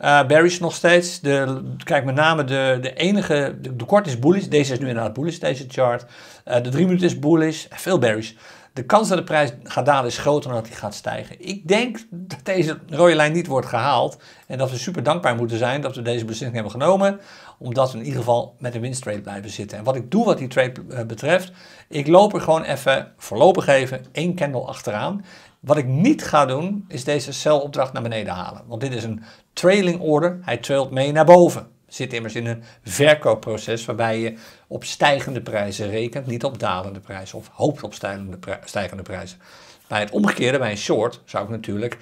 Uh, eh, bearish nog steeds. De, kijk, met name de, de enige. De, kort is bullish. Deze is nu inderdaad bullish, deze chart. Eh, de drie minuten is bullish. Veel bearish. De kans dat de prijs gaat dalen is groter dan dat die gaat stijgen. Ik denk dat deze rode lijn niet wordt gehaald. En dat we super dankbaar moeten zijn dat we deze beslissing hebben genomen. Omdat we in ieder geval met een winsttrade blijven zitten. En wat ik doe wat die trade eh, betreft. Ik loop er gewoon even voorlopig even één candle achteraan. Wat ik niet ga doen is deze celopdracht naar beneden halen. Want dit is een trailing order. Hij trailt mee naar boven zit immers in een verkoopproces waarbij je op stijgende prijzen rekent, niet op dalende prijzen of hoopt op stijgende, stijgende prijzen. Bij het omgekeerde, bij een short, zou ik natuurlijk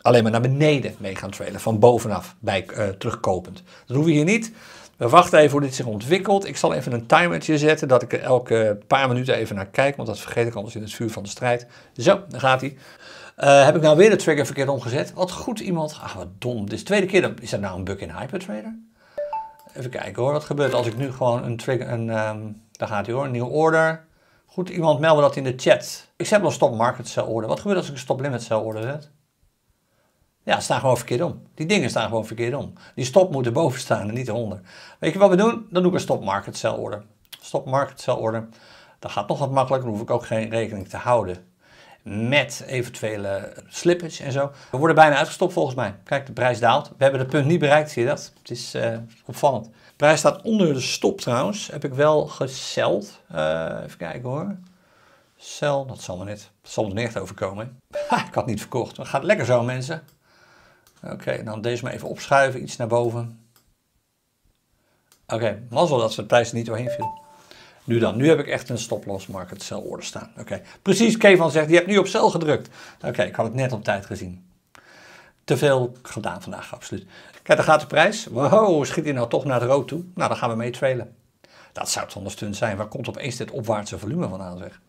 alleen maar naar beneden mee gaan traden. van bovenaf, bij, uh, terugkopend. Dat doen we hier niet. We wachten even hoe dit zich ontwikkelt. Ik zal even een timertje zetten, dat ik er elke paar minuten even naar kijk, want dat vergeet ik anders in het vuur van de strijd. Zo, daar gaat hij. Eh, heb ik nou weer de trigger verkeerd omgezet? Wat goed iemand. Ah, wat dom. Dit is de tweede keer. Is dat nou een bug in Hypertrader? Even kijken hoor, wat gebeurt als ik nu gewoon een trigger, een, ehm, daar gaat hij hoor, een nieuwe order. Goed, iemand meldt dat in de chat. Ik zet een stop market sell order. Wat gebeurt als ik een stop limit sell order zet? Ja, staan gewoon verkeerd om. Die dingen staan gewoon verkeerd om. Die stop moet erboven staan en niet eronder. Weet je wat we doen? Dan doe ik een stop market sell order. Stop market sell order. Dat gaat nog wat makkelijker, dan hoef ik ook geen rekening te houden met eventuele slippage en zo. We worden bijna uitgestopt volgens mij. Kijk, de prijs daalt. We hebben het punt niet bereikt, zie je dat? Het is eh, opvallend. De prijs staat onder de stop trouwens. Heb ik wel geseld. Eh, even kijken hoor. Cel, dat zal me net, zal me niet echt overkomen. ik had niet verkocht. Dat gaat lekker zo mensen. Oké, dan deze maar even opschuiven, iets naar boven. Oké, okay, was wel dat ze de prijs niet doorheen viel. Nu dan, nu heb ik echt een stop-loss market sell order staan. Oké, precies, Kevin zegt, je hebt nu op sell gedrukt. Oké, ik had het net op tijd gezien. Te veel gedaan vandaag, absoluut. Kijk, dan gaat de prijs. Wow, schiet hij nou toch naar de rood toe? Nou, dan gaan we mee trailen. Dat zou het ondersteunend zijn. Waar komt opeens dit opwaartse volume aan zeg?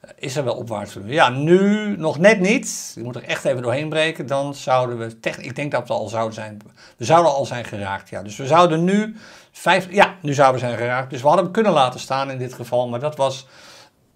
Eh, is er wel opwaartse volume? Ja, nu nog net niet. Je moet er echt even doorheen breken. Dan zouden we, ik denk dat we al zouden zijn, we zouden al zijn geraakt. Ja. Dus we zouden nu Vijf, ja, nu zouden we zijn geraakt. Dus we hadden hem kunnen laten staan in dit geval. Maar dat was,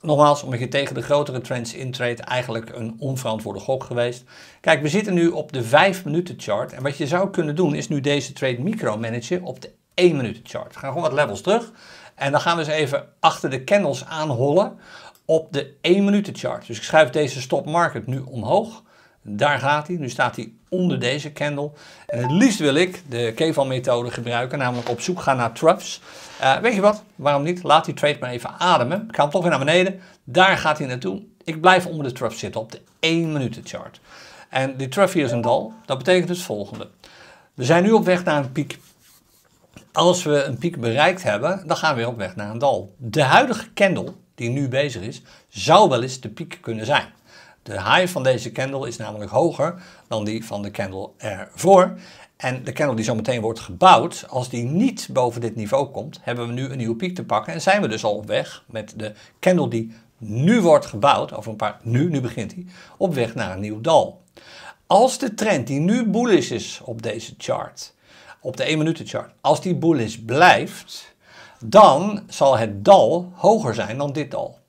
nogmaals, omdat je tegen de grotere trends trade, eigenlijk een onverantwoorde gok geweest. Kijk, we zitten nu op de 5 minuten chart. En wat je zou kunnen doen, is nu deze trade micro op de 1 minuten chart. We gaan gewoon wat levels terug. En dan gaan we eens even achter de candles aanhollen op de 1 minuten chart. Dus ik schuif deze stop market nu omhoog. Daar gaat hij. Nu staat hij onder deze candle. En het liefst wil ik de Keval-methode gebruiken, namelijk op zoek gaan naar troughs. Eh, weet je wat? Waarom niet? Laat die trade maar even ademen. Ik ga hem toch weer naar beneden. Daar gaat hij naartoe. Ik blijf onder de trough zitten op de 1 minuten chart. En die trough hier is een dal. Dat betekent het dus volgende. We zijn nu op weg naar een piek. Als we een piek bereikt hebben, dan gaan we weer op weg naar een dal. De huidige candle, die nu bezig is, zou wel eens de piek kunnen zijn. De high van deze candle is namelijk hoger dan die van de candle ervoor. En de candle die zo meteen wordt gebouwd, als die niet boven dit niveau komt, hebben we nu een nieuwe piek te pakken. En zijn we dus al op weg met de candle die nu wordt gebouwd, over een paar, nu, nu begint hij, op weg naar een nieuw dal. Als de trend die nu bullish is op deze chart, op de 1 minuten chart, als die bullish blijft, dan zal het dal hoger zijn dan dit dal.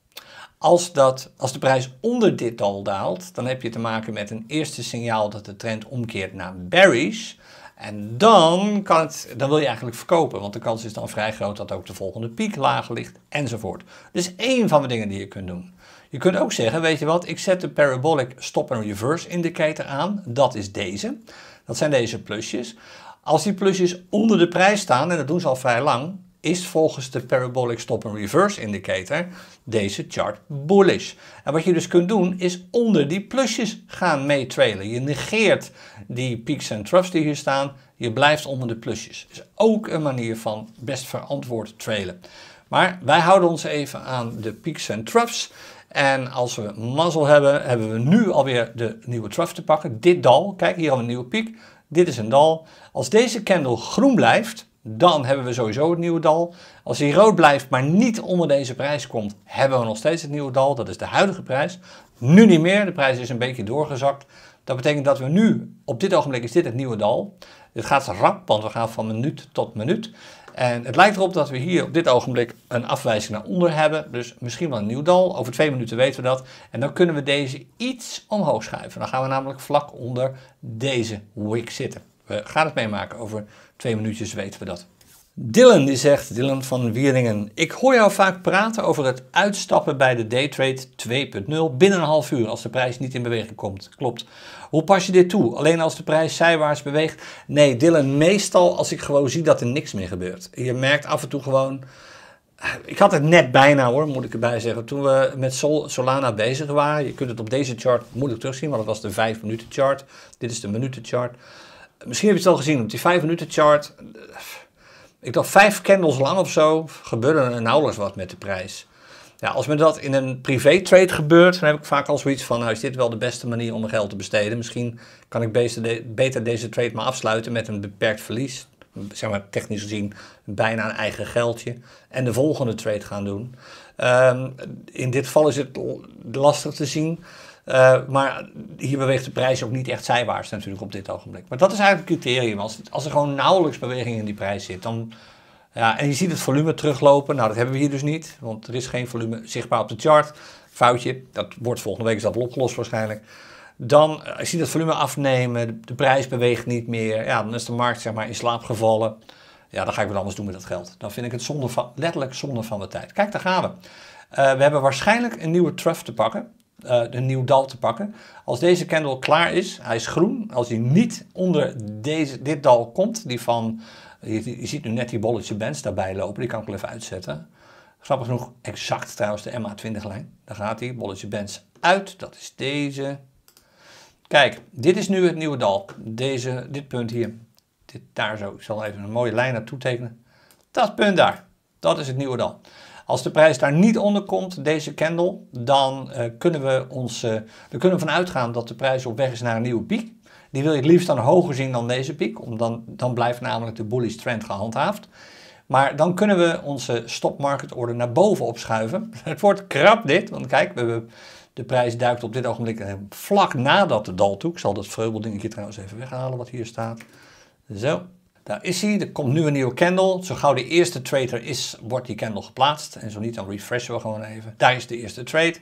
Als, dat, als de prijs onder dit dal daalt, dan heb je te maken met een eerste signaal dat de trend omkeert naar bearish. En dan, kan het, dan wil je eigenlijk verkopen, want de kans is dan vrij groot dat ook de volgende piek laag ligt enzovoort. Dus één van de dingen die je kunt doen. Je kunt ook zeggen, weet je wat, ik zet de Parabolic Stop and Reverse Indicator aan. Dat is deze. Dat zijn deze plusjes. Als die plusjes onder de prijs staan, en dat doen ze al vrij lang, is volgens de Parabolic Stop and Reverse Indicator deze chart bullish. En wat je dus kunt doen is onder die plusjes gaan meetrailen. Je negeert die peaks en troughs die hier staan. Je blijft onder de plusjes. Is ook een manier van best verantwoord trailen. Maar wij houden ons even aan de peaks en troughs. En als we mazzel hebben, hebben we nu alweer de nieuwe trough te pakken. Dit dal, kijk hier al een nieuwe piek. Dit is een dal. Als deze candle groen blijft, dan hebben we sowieso het nieuwe dal. Als hij rood blijft, maar niet onder deze prijs komt, hebben we nog steeds het nieuwe dal. Dat is de huidige prijs. Nu niet meer, de prijs is een beetje doorgezakt. Dat betekent dat we nu, op dit ogenblik is dit het nieuwe dal. Het gaat rap, want we gaan van minuut tot minuut. En het lijkt erop dat we hier op dit ogenblik een afwijzing naar onder hebben. Dus misschien wel een nieuw dal. Over twee minuten weten we dat. En dan kunnen we deze iets omhoog schuiven. Dan gaan we namelijk vlak onder deze wick zitten. We gaan het meemaken over twee minuutjes weten we dat. Dylan die zegt, Dylan van Wieringen, ik hoor jou vaak praten over het uitstappen bij de daytrade 2.0 binnen een half uur als de prijs niet in beweging komt. Klopt. Hoe pas je dit toe? Alleen als de prijs zijwaarts beweegt? Nee, Dylan, meestal als ik gewoon zie dat er niks meer gebeurt. Je merkt af en toe gewoon, ik had het net bijna hoor, moet ik erbij zeggen. Toen we met Solana bezig waren, je kunt het op deze chart moeilijk terugzien, want het was de 5 minuten chart. Dit is de minuten chart misschien heb je het al gezien op die 5 minuten chart. Eh, ik dacht vijf candles lang of zo gebeurde er nauwelijks wat met de prijs. Ja, als me dat in een privé trade gebeurt, dan heb ik vaak al zoiets van, nou, is dit wel de beste manier om mijn geld te besteden? Misschien kan ik beter deze trade maar afsluiten met een beperkt verlies. Zeg maar technisch gezien bijna een eigen geldje. En de volgende trade gaan doen. Ehm, in dit geval is het lastig te zien. Eh, maar hier beweegt de prijs ook niet echt zijwaarts natuurlijk op dit ogenblik. Maar dat is eigenlijk het criterium. Als, als er gewoon nauwelijks beweging in die prijs zit, dan... Ja, en je ziet het volume teruglopen. Nou, dat hebben we hier dus niet, want er is geen volume zichtbaar op de chart. Foutje, dat wordt volgende week is dat opgelost waarschijnlijk. Dan zie eh, je dat volume afnemen, de, prijs beweegt niet meer. Ja, dan is de markt zeg maar in slaap gevallen. Ja, dan ga ik wat anders doen met dat geld. Dan vind ik het zonde van, letterlijk zonde van de tijd. Kijk, daar gaan we. Eh, we hebben waarschijnlijk een nieuwe trough te pakken. Eh, een nieuw dal te pakken. Als deze candle klaar is, hij is groen. Als hij niet onder deze, dit dal komt, die van, je, ziet nu net die bolletje bands daarbij lopen, die kan ik wel even uitzetten. Grappig genoeg, exact trouwens de MA20-lijn. Daar gaat die bolletje bands uit, dat is deze. Kijk, dit is nu het nieuwe dal. Deze, dit punt hier, dit daar zo. Ik zal even een mooie lijn naartoe tekenen. Dat punt daar, dat is het nieuwe dal. Als de prijs daar niet onder komt, deze candle, dan, eh, kunnen, we ons, uh, kunnen dat de prijs op weg is naar een nieuwe piek. Die wil je het liefst dan hoger zien dan deze piek, omdat dan, dan blijft namelijk de bullish trend gehandhaafd. Maar dan kunnen we onze stop market order naar boven opschuiven. Het wordt krap dit, want kijk, we hebben, de prijs duikt op dit ogenblik eh, vlak nadat de dal toe. Ik zal dat vreubel trouwens even weghalen wat hier staat. Zo, daar is hij. Er komt nu een nieuwe candle. Zo gauw de eerste trade er is, wordt die candle geplaatst. En zo niet, dan refreshen we gewoon even. Daar is de eerste trade.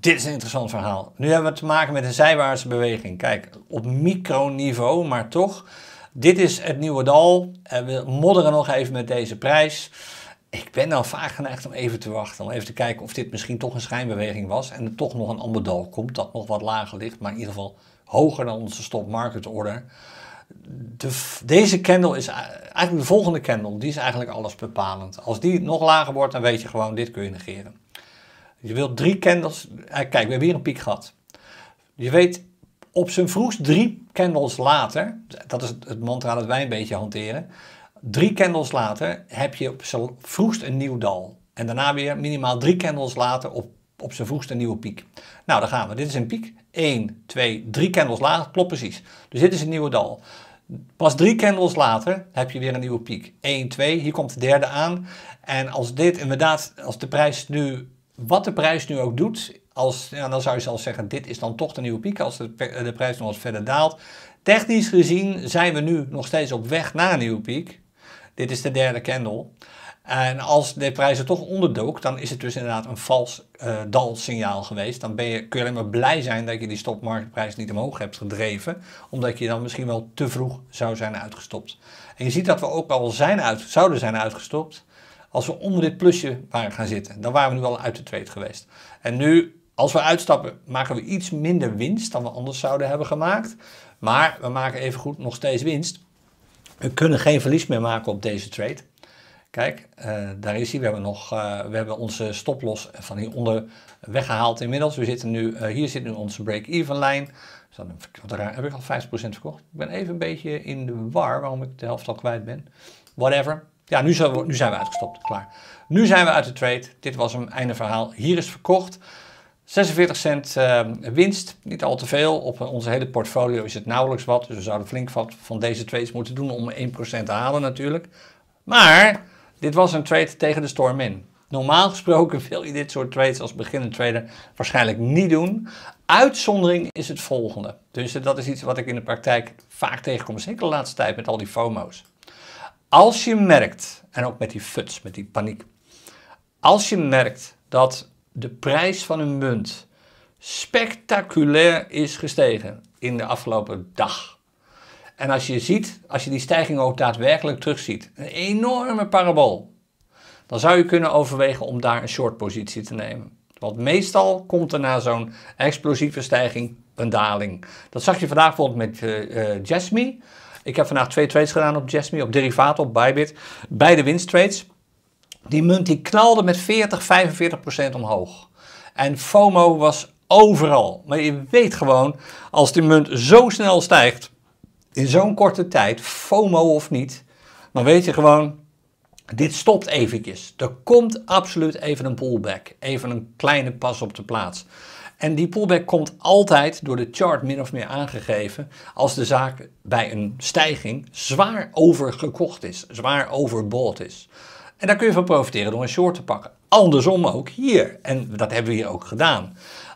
Dit is een interessant verhaal. Nu hebben we te maken met een zijwaartse beweging. Kijk, op microniveau, maar toch. Dit is het nieuwe dal. we modderen nog even met deze prijs. Ik ben dan nou vaak geneigd om even te wachten. Om even te kijken of dit misschien toch een schijnbeweging was. En er toch nog een ander dal komt dat nog wat lager ligt. Maar in ieder geval hoger dan onze stop market order de, deze candle is eigenlijk de volgende candle, die is eigenlijk alles bepalend. Als die nog lager wordt, dan weet je gewoon, dit kun je negeren. Je wilt drie candles, eh, kijk, we hebben hier een piek gehad. Je weet op zijn vroegst drie candles later, dat is het mantra dat wij een beetje hanteren, drie candles later heb je op zijn vroegst een nieuw dal. En daarna weer minimaal drie candles later op, op zijn vroegst een nieuwe piek. Nou, daar gaan we. Dit is een piek. 1, 2, 3 candles later, klopt precies. Dus dit is een nieuwe dal. Pas drie candles later heb je weer een nieuwe piek. 1, 2, hier komt de derde aan. En als dit inderdaad, als de prijs nu, wat de prijs nu ook doet, als, ja, dan zou je zelfs zeggen, dit is dan toch de nieuwe piek als de, de prijs nog wat verder daalt. Technisch gezien zijn we nu nog steeds op weg naar een nieuwe piek. Dit is de derde candle. En als de prijzen toch onderdook, dan is het dus inderdaad een vals eh, dal-signaal geweest. Dan ben je, kun je alleen maar blij zijn dat je die stopmarktprijs niet omhoog hebt gedreven. Omdat je dan misschien wel te vroeg zou zijn uitgestopt. En je ziet dat we ook al zijn uit, zouden zijn uitgestopt als we onder dit plusje waren gaan zitten. Dan waren we nu al uit de trade geweest. En nu, als we uitstappen, maken we iets minder winst dan we anders zouden hebben gemaakt. Maar we maken even goed nog steeds winst. We kunnen geen verlies meer maken op deze trade. Kijk, eh, daar is hij. We hebben, nog, eh, we hebben onze stoploss van hieronder weggehaald inmiddels. We zitten nu, eh, hier zit nu onze break-even lijn. dan heb ik al 50% verkocht. Ik ben even een beetje in de war waarom ik de helft al kwijt ben. Whatever. Ja, nu zijn, we, nu zijn we uitgestopt. Klaar. Nu zijn we uit de trade. Dit was een einde verhaal. Hier is verkocht. 46 cent winst, niet al te veel. Op onze hele portfolio is het nauwelijks wat. Dus we zouden flink wat van deze trades moeten doen om 1% te halen natuurlijk. Maar dit was een trade tegen de storm in. Normaal gesproken wil je dit soort trades als beginnend trader waarschijnlijk niet doen. Uitzondering is het volgende. Dus dat is iets wat ik in de praktijk vaak tegenkom, zeker de laatste tijd met al die FOMO's. Als je merkt, en ook met die FUTS, met die paniek. Als je merkt dat de prijs van een munt spectaculair is gestegen in de afgelopen dag, en als je ziet, als je die stijging ook daadwerkelijk terugziet, een enorme parabool, dan zou je kunnen overwegen om daar een short positie te nemen. Want meestal komt er na zo'n explosieve stijging een daling. Dat zag je vandaag bijvoorbeeld met uh, Jasmine. Ik heb vandaag twee trades gedaan op Jasmine, op derivaten, op Bybit. Beide winsttrades. Die munt die knalde met 40, 45 procent omhoog. En FOMO was overal. Maar je weet gewoon, als die munt zo snel stijgt, in zo'n korte tijd, FOMO of niet, dan weet je gewoon, dit stopt eventjes. Er komt absoluut even een pullback, even een kleine pas op de plaats. En die pullback komt altijd door de chart min of meer aangegeven als de zaak bij een stijging zwaar overgekocht is, zwaar overbought is. En daar kun je van profiteren door een short te pakken. Andersom ook hier. En dat hebben we hier ook gedaan.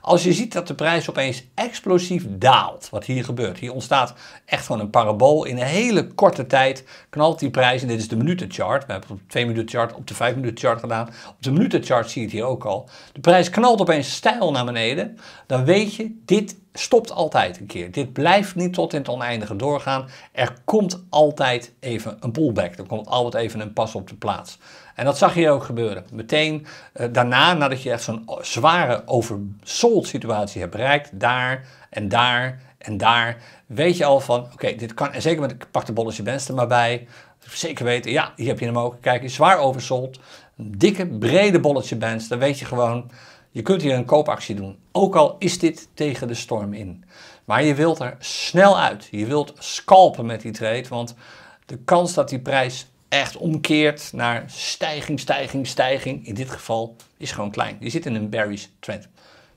Als je ziet dat de prijs opeens explosief daalt, wat hier gebeurt. Hier ontstaat echt gewoon een parabool. In een hele korte tijd knalt die prijs, en dit is de minutenchart. We hebben het op de 2 minuten chart, op de 5 minuten chart gedaan. Op de minutenchart zie je het hier ook al. De prijs knalt opeens stijl naar beneden. Dan weet je, dit stopt altijd een keer. Dit blijft niet tot in het oneindige doorgaan. Er komt altijd even een pullback. Er komt altijd even een pas op de plaats. En dat zag je ook gebeuren. Meteen eh, daarna, nadat je echt zo'n zware oversold situatie hebt bereikt, daar en daar en daar, weet je al van, oké, dit kan, en zeker met, ik pak de bolletje bands er maar bij, zeker weten, ja, hier heb je hem ook, kijk, zwaar oversold, dikke, brede bolletje bands, dan weet je gewoon, je kunt hier een koopactie doen, ook al is dit tegen de storm in. Maar je wilt er snel uit. Je wilt scalpen met die trade, want de kans dat die prijs echt omkeert naar stijging, stijging, stijging, in dit geval is gewoon klein. Je zit in een bearish trend.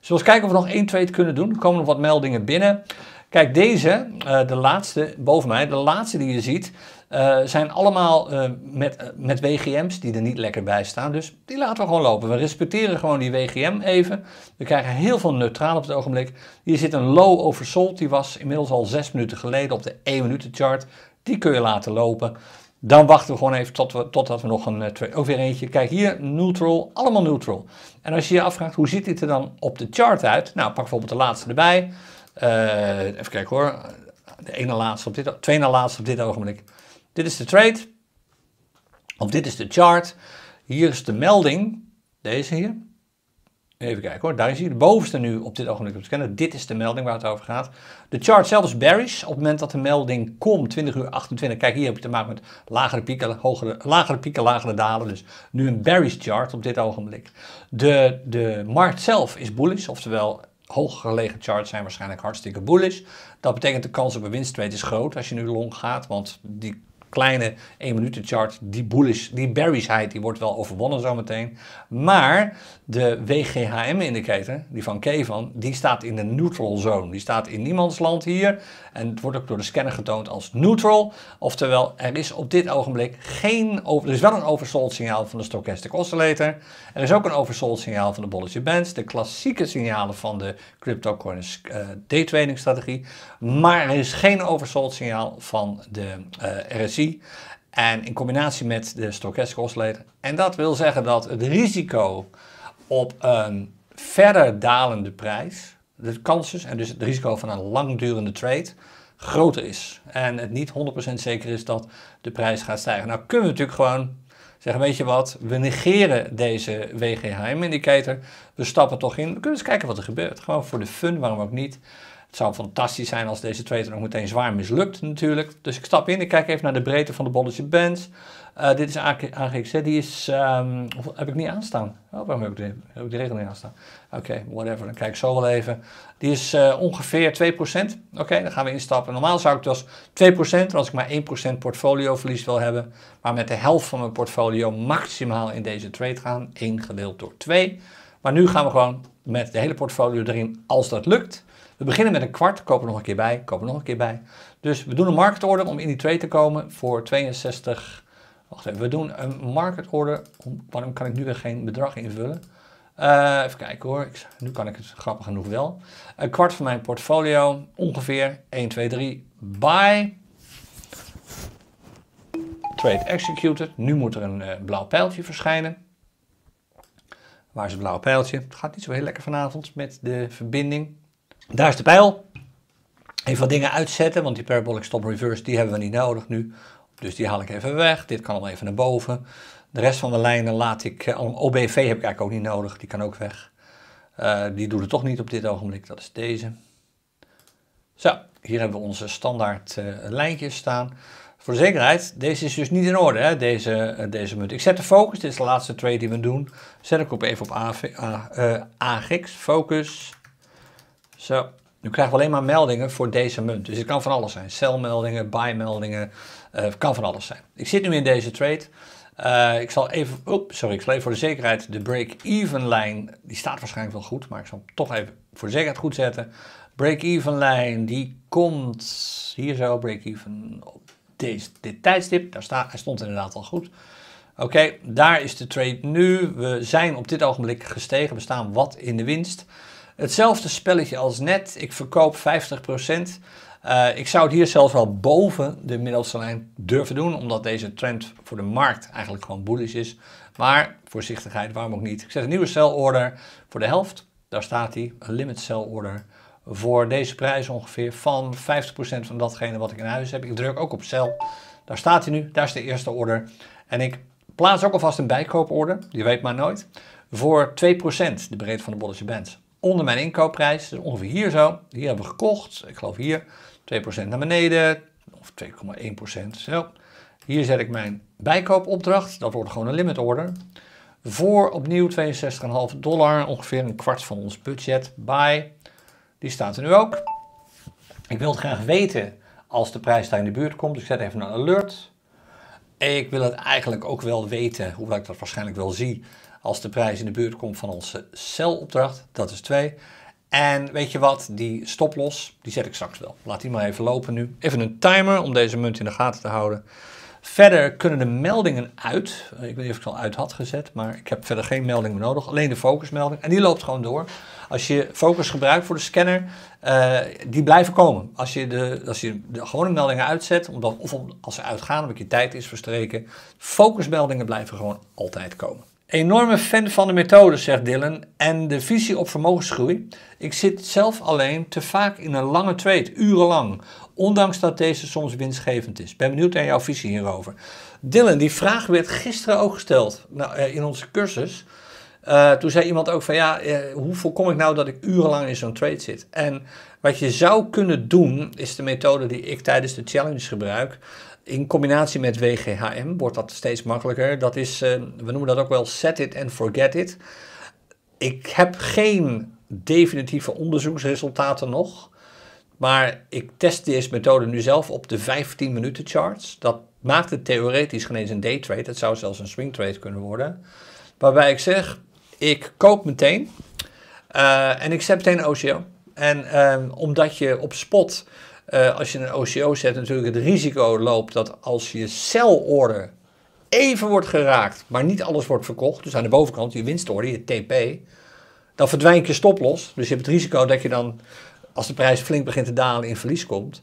Zullen we eens kijken of we nog één trade kunnen doen? Er komen nog wat meldingen binnen. Kijk, deze, eh, de laatste boven mij, de laatste die je ziet, eh, zijn allemaal eh, met, eh, met WGM's die er niet lekker bij staan. Dus die laten we gewoon lopen. We respecteren gewoon die WGM even. We krijgen heel veel neutraal op het ogenblik. Hier zit een low oversold. Die was inmiddels al zes minuten geleden op de 1 minuten chart. Die kun je laten lopen. Dan wachten we gewoon even tot we, totdat we nog een twee. Ook weer eentje. Kijk hier, neutral. Allemaal neutral. En als je je afvraagt, hoe ziet dit er dan op de chart uit? Nou, pak bijvoorbeeld de laatste erbij. even kijken hoor. De ene laatste op dit, twee na laatste op dit ogenblik. Dit is de trade. Of dit is de chart. Hier is de melding. Deze hier. Even kijken hoor, daar is hij. De bovenste nu op dit ogenblik op te scannen. Dit is de melding waar het over gaat. De chart zelf is bearish. Op het moment dat de melding komt, 20 uur 28. Kijk, hier heb je te maken met lagere pieken, hogere, lagere pieken, lagere dalen. Dus nu een bearish chart op dit ogenblik. De, de markt zelf is bullish, oftewel hoger gelegen charts zijn waarschijnlijk hartstikke bullish. Dat betekent de kans op een winsttrade is groot als je nu long gaat, want die kleine 1 minuten chart, die bullish, die bearishheid, die wordt wel overwonnen zometeen. Maar de WGHM indicator, die van Kevan, die staat in de neutral zone. Die staat in niemands land hier en het wordt ook door de scanner getoond als neutral. Oftewel, er is op dit ogenblik geen over, er is wel een oversold signaal van de stochastic oscillator. Er is ook een oversold signaal van de Bollinger Bands. De klassieke signalen van de cryptocoin uh, eh, daytrading strategie. Maar er is geen oversold signaal van de eh, RSI. En in combinatie met de stochastic oscillator. En dat wil zeggen dat het risico op een verder dalende prijs de kansen en dus het risico van een langdurende trade groter is. En het niet 100% zeker is dat de prijs gaat stijgen. Nou kunnen we natuurlijk gewoon zeggen, weet je wat, we negeren deze WGHM-indicator. We stappen toch in. We kunnen eens kijken wat er gebeurt. Gewoon voor de fun, waarom ook niet. Het zou fantastisch zijn als deze trade nog meteen zwaar mislukt natuurlijk. Dus ik stap in, ik kijk even naar de breedte van de bolletje bands. Eh, dit is AGX, die is, ehm, heb ik niet aanstaan. Oh, waarom heb ik, die, heb regel niet aanstaan? Oké, okay, whatever, dan kijk ik zo wel even. Die is uh, ongeveer 2%. Oké, dan gaan we instappen. Normaal zou ik dus 2%, als ik maar 1% portfolioverlies wil hebben, maar met de helft van mijn portfolio maximaal in deze trade gaan, 1 gedeeld door 2. Maar nu gaan we gewoon met de hele portfolio erin, als dat lukt. We beginnen met een kwart, kopen nog een keer bij, kopen nog een keer bij. Dus we doen een market om in die trade te komen voor 62... Wacht even, we doen een market order. Waarom kan ik nu weer geen bedrag invullen? Eh, even kijken hoor, ik, nu kan ik het grappig genoeg wel. Een kwart van mijn portfolio, ongeveer 1, 2, 3, buy. Trade executed. Nu moet er een eh, blauw pijltje verschijnen. Waar is het blauwe pijltje? Het gaat niet zo heel lekker vanavond met de verbinding. Daar is de pijl. Even wat dingen uitzetten, want die parabolic stop reverse die hebben we niet nodig nu. Dus die haal ik even weg. Dit kan al even naar boven. De rest van de lijnen laat ik... Eh, OBV heb ik eigenlijk ook niet nodig. Die kan ook weg. Eh, die doet het toch niet op dit ogenblik. Dat is deze. Zo, hier hebben we onze standaard uh, lijntjes staan. Voor de zekerheid, deze is dus niet in orde, hè? Deze, deze munt. Ik zet de focus, dit is de laatste trade die we doen. Zet ik op even op AV, uh, AGX, focus. Zo, nu krijgen we alleen maar meldingen voor deze munt. Dus het kan van alles zijn. Celmeldingen, meldingen. Eh, kan van alles zijn. Ik zit nu in deze trade. Eh, ik zal even, sorry, ik zal even voor de zekerheid de break-even lijn, die staat waarschijnlijk wel goed, maar ik zal hem toch even voor de zekerheid goed zetten. Break-even lijn, die komt hier zo, break-even op deze, dit tijdstip. Daar staat, hij stond inderdaad al goed. Oké, daar is de trade nu. We zijn op dit ogenblik gestegen, we staan wat in de winst. Hetzelfde spelletje als net, ik verkoop 50%. Eh, ik zou het hier zelfs wel boven de middelste lijn durven doen, omdat deze trend voor de markt eigenlijk gewoon bullish is. Maar voorzichtigheid, waarom ook niet. Ik zet een nieuwe sell order voor de helft. Daar staat hij, een limit sell order voor deze prijs ongeveer van 50% van datgene wat ik in huis heb. Ik druk ook op sell. Daar staat hij nu, daar is de eerste order. En ik plaats ook alvast een bijkooporder, je weet maar nooit, voor 2% de breedte van de bolletje Band. Onder mijn inkoopprijs, dus ongeveer hier zo. Hier hebben we gekocht, ik geloof hier. 2% naar beneden of 2,1%. Zo. Hier zet ik mijn bijkoopopdracht, dat wordt gewoon een limit order. Voor opnieuw 62,5 dollar, ongeveer een kwart van ons budget. Buy, die staat er nu ook. Ik wil het graag weten als de prijs daar in de buurt komt. ik zet even een alert. Ik wil het eigenlijk ook wel weten, hoewel ik dat waarschijnlijk wel zie, als de prijs in de buurt komt van onze celopdracht. Dat is 2. En weet je wat, die stoplos, die zet ik straks wel. Laat die maar even lopen nu. Even een timer om deze munt in de gaten te houden. Verder kunnen de meldingen uit. Eh, ik weet niet of ik ze al uit had gezet, maar ik heb verder geen melding meer nodig. Alleen de focusmelding. En die loopt gewoon door. Als je focus gebruikt voor de scanner, uh, die blijven komen. Als je, de, als je de gewone meldingen uitzet, omdat, of als ze uitgaan omdat je tijd is verstreken, focusmeldingen blijven gewoon altijd komen. Enorme fan van de methode, zegt Dylan, en de visie op vermogensgroei. Ik zit zelf alleen te vaak in een lange trade, urenlang, ondanks dat deze soms winstgevend is. Ben benieuwd naar jouw visie hierover. Dylan, die vraag werd gisteren ook gesteld nou, eh, in onze cursus. Eh, toen zei iemand ook van ja, eh, hoe voorkom ik nou dat ik urenlang in zo'n trade zit? En wat je zou kunnen doen, is de methode die ik tijdens de challenge gebruik in combinatie met WGHM wordt dat steeds makkelijker. Dat is, eh, we noemen dat ook wel set it and forget it. Ik heb geen definitieve onderzoeksresultaten nog. Maar ik test deze methode nu zelf op de 15 minuten charts. Dat maakt het theoretisch geen eens een day trade. Het zou zelfs een swing trade kunnen worden. Waarbij ik zeg, ik koop meteen. Eh, en ik zet meteen OCO. En ehm, omdat je op spot eh, als je een OCO zet, natuurlijk het risico loopt dat als je celorder even wordt geraakt, maar niet alles wordt verkocht, dus aan de bovenkant, je winstorder, je TP, dan verdwijnt je stoploss. Dus je hebt het risico dat je dan, als de prijs flink begint te dalen, in verlies komt.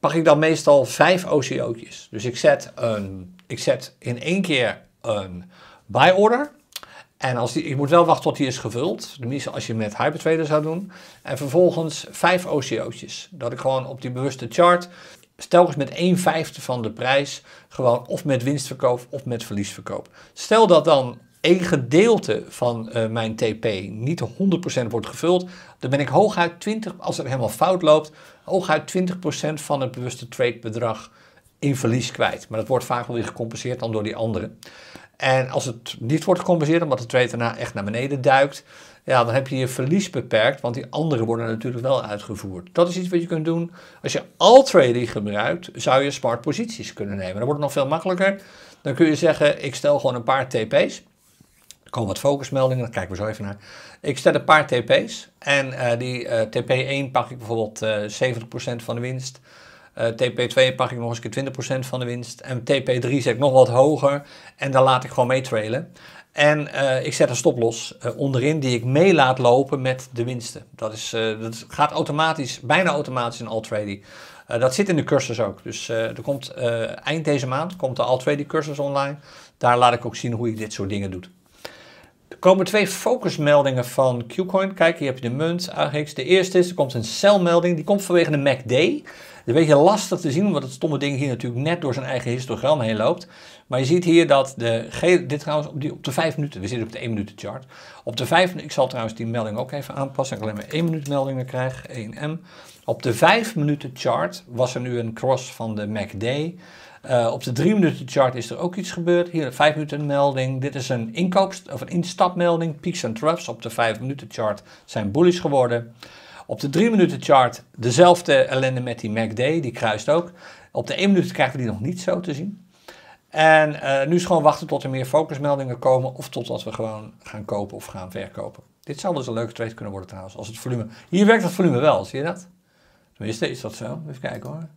Pak ik dan meestal vijf OCO'tjes. Dus ik zet, een, ik zet in één keer een buy order. En als die, je moet wel wachten tot die is gevuld. Tenminste, als je met hypertrader zou doen. En vervolgens vijf OCO's. Dat ik gewoon op die bewuste chart, eens met 1 vijfde van de prijs, gewoon of met winstverkoop of met verliesverkoop. Stel dat dan een gedeelte van eh, mijn TP niet 100% wordt gevuld, dan ben ik hooguit 20, als het helemaal fout loopt, hooguit 20% van het bewuste tradebedrag in verlies kwijt. Maar dat wordt vaak wel weer gecompenseerd dan door die andere. En als het niet wordt gecompenseerd, omdat de trade daarna echt naar beneden duikt, ja, dan heb je je verlies beperkt, want die andere worden natuurlijk wel uitgevoerd. Dat is iets wat je kunt doen. Als je al trading gebruikt, zou je smart posities kunnen nemen. Dan wordt het nog veel makkelijker. Dan kun je zeggen, ik stel gewoon een paar TP's. Er komen wat focusmeldingen, daar kijken we zo even naar. Ik stel een paar TP's en eh, die eh, TP1 pak ik bijvoorbeeld uh, eh, 70% van de winst. Eh, TP2 pak ik nog eens een keer 20% van de winst. En TP3 zet ik nog wat hoger. En dan laat ik gewoon meetrailen. En eh, ik zet een stoploss uh, eh, onderin die ik mee laat lopen met de winsten. Dat, is, dat gaat automatisch, bijna automatisch in AllTrading. dat zit in de cursus ook. Dus er komt, eind deze maand komt de AllTrading cursus online. Daar laat ik ook zien hoe je dit soort dingen doet. Er komen twee focusmeldingen van Kucoin. Kijk, hier heb je de munt, AGX. De eerste is, er komt een celmelding. Die komt vanwege de MACD. E een beetje lastig te zien, omdat het stomme ding hier natuurlijk net door zijn eigen histogram heen loopt. Maar je ziet hier dat de dit trouwens op, die, op de 5 minuten, we zitten op de 1 minuten chart. Op de 5, ik zal trouwens die melding ook even aanpassen, ik alleen maar 1 minuut meldingen krijg, 1M. Op de 5 minuten chart was er nu een cross van de MACD. Uh, eh, op de 3 minuten chart is er ook iets gebeurd. Hier een 5 minuten melding. Dit is een, inkoopst of een instapmelding. Peaks en troughs op de 5 minuten chart zijn bullish geworden. Op de 3 minuten chart dezelfde ellende met die MACD, die kruist ook. Op de 1 minuut krijgen we die nog niet zo te zien. En eh, nu is gewoon wachten tot er meer focusmeldingen komen of totdat we gewoon gaan kopen of gaan verkopen. Dit zou dus een leuke trade kunnen worden trouwens, als het volume... Hier werkt het volume wel, zie je dat? Tenminste, is dat zo? Even kijken hoor.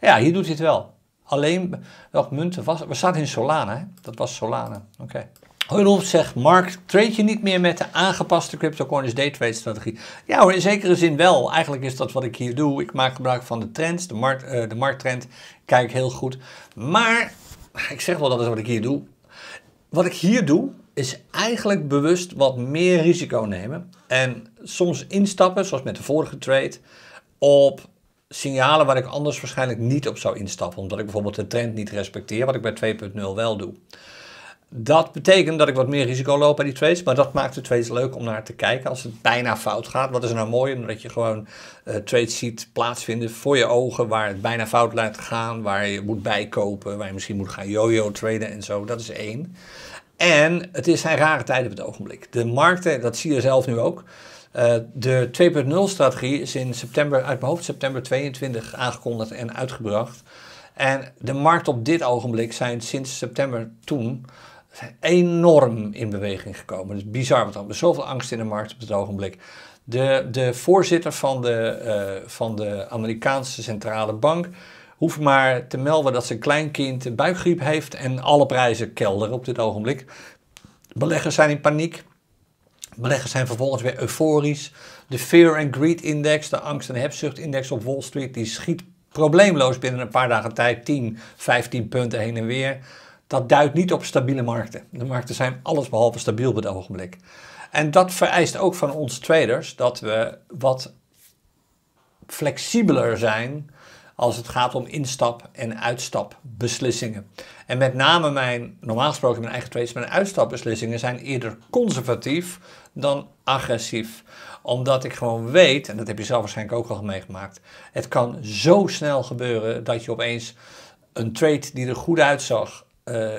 Ja, hier doet hij het wel. Alleen, nog munten was We zaten in Solana, hè? Dat was Solana, oké. Hulhof zegt, Mark, trade je niet meer met de aangepaste cryptocurrency daytrade strategie? Ja hoor, in zekere zin wel. Eigenlijk is dat wat ik hier doe. Ik maak gebruik van de trends, de, markt, eh, de markttrend, kijk heel goed. Maar, ik zeg wel dat is wat ik hier doe. Wat ik hier doe, is eigenlijk bewust wat meer risico nemen. En soms instappen, zoals met de vorige trade, op signalen waar ik anders waarschijnlijk niet op zou instappen. Omdat ik bijvoorbeeld de trend niet respecteer, wat ik bij 2.0 wel doe. Dat betekent dat ik wat meer risico loop bij die trades, maar dat maakt de trades leuk om naar te kijken. Als het bijna fout gaat, wat is er nou mooi? Omdat je gewoon eh, trades ziet plaatsvinden voor je ogen, waar het bijna fout laat gaan, waar je moet bijkopen, waar je misschien moet gaan yo-yo traden en zo. Dat is één. En het is zijn rare tijden op het ogenblik. De markten, dat zie je zelf nu ook. Eh, de 2.0-strategie is in september, uit mijn hoofd september 22 aangekondigd en uitgebracht. En de markt op dit ogenblik zijn sinds september toen enorm in beweging gekomen. Dus bizar, wat er is zoveel angst in de markt op het ogenblik. De, de voorzitter van de, eh, van de Amerikaanse Centrale Bank hoeft maar te melden dat zijn kleinkind buikgriep heeft en alle prijzen kelderen op dit ogenblik. Beleggers zijn in paniek. Beleggers zijn vervolgens weer euforisch. De Fear and Greed Index, de angst- en hebzucht-index op Wall Street, die schiet probleemloos binnen een paar dagen tijd 10, 15 punten heen en weer dat duidt niet op stabiele markten. De markten zijn allesbehalve stabiel op het ogenblik. En dat vereist ook van ons traders dat we wat flexibeler zijn als het gaat om instap- en uitstapbeslissingen. En met name mijn, normaal gesproken mijn eigen trades, mijn uitstapbeslissingen zijn eerder conservatief dan agressief. Omdat ik gewoon weet, en dat heb je zelf waarschijnlijk ook al meegemaakt, het kan zo snel gebeuren dat je opeens een trade die er goed uitzag uh,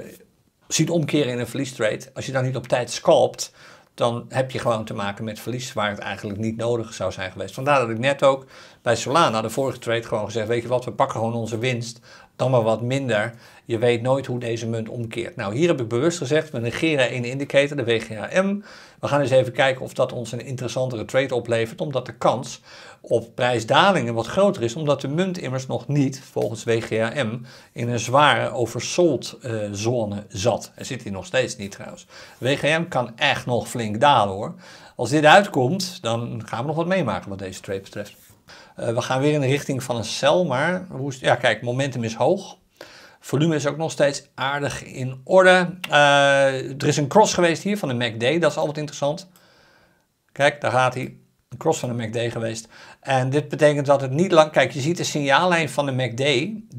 ziet omkeren in een verliestrade, als je dan niet op tijd scalpt, dan heb je gewoon te maken met verlies waar het eigenlijk niet nodig zou zijn geweest. Vandaar dat ik net ook bij Solana, de vorige trade, gewoon gezegd, weet je wat, we pakken gewoon onze winst, dan maar wat minder. Je weet nooit hoe deze munt omkeert. Nou, hier heb ik bewust gezegd, we negeren één indicator, de WGAM. We gaan eens even kijken of dat ons een interessantere trade oplevert, omdat de kans op prijsdalingen wat groter is, omdat de munt immers nog niet, volgens WGAM, in een zware oversold eh, zone zat. Er zit hier nog steeds niet trouwens. WGM kan echt nog flink dalen hoor. Als dit uitkomt, dan gaan we nog wat meemaken wat deze trade betreft. Eh, we gaan weer in de richting van een cel, maar ja, kijk, momentum is hoog. Volume is ook nog steeds aardig in orde. Eh, er is een cross geweest hier van de MACD, dat is altijd interessant. Kijk, daar gaat hij. Een cross van de MACD geweest. En dit betekent dat het niet lang... Kijk, je ziet de signaallijn van de MACD,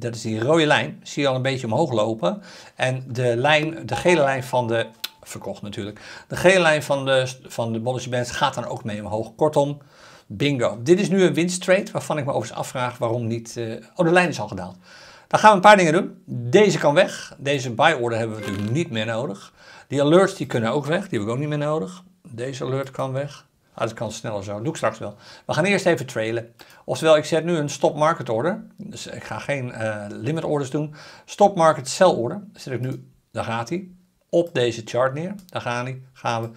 dat is die rode lijn, zie je al een beetje omhoog lopen. En de, lijn, de gele lijn van de... Verkocht natuurlijk. De gele lijn van de, van de Bollinger Bands gaat dan ook mee omhoog. Kortom, bingo. Dit is nu een winsttrade waarvan ik me overigens afvraag waarom niet... Eh, oh, de lijn is al gedaald. Dan gaan we een paar dingen doen. Deze kan weg. Deze buy order hebben we natuurlijk niet meer nodig. Die alerts die kunnen ook weg. Die hebben we ook niet meer nodig. Deze alert kan weg. Ah, dat kan sneller zo. doe ik straks wel. We gaan eerst even trailen. Oftewel, ik zet nu een stop market order. Dus ik ga geen eh, limit orders doen. Stop market sell order. zet ik nu, daar gaat hij. Op deze chart neer. Daar gaan gaan we.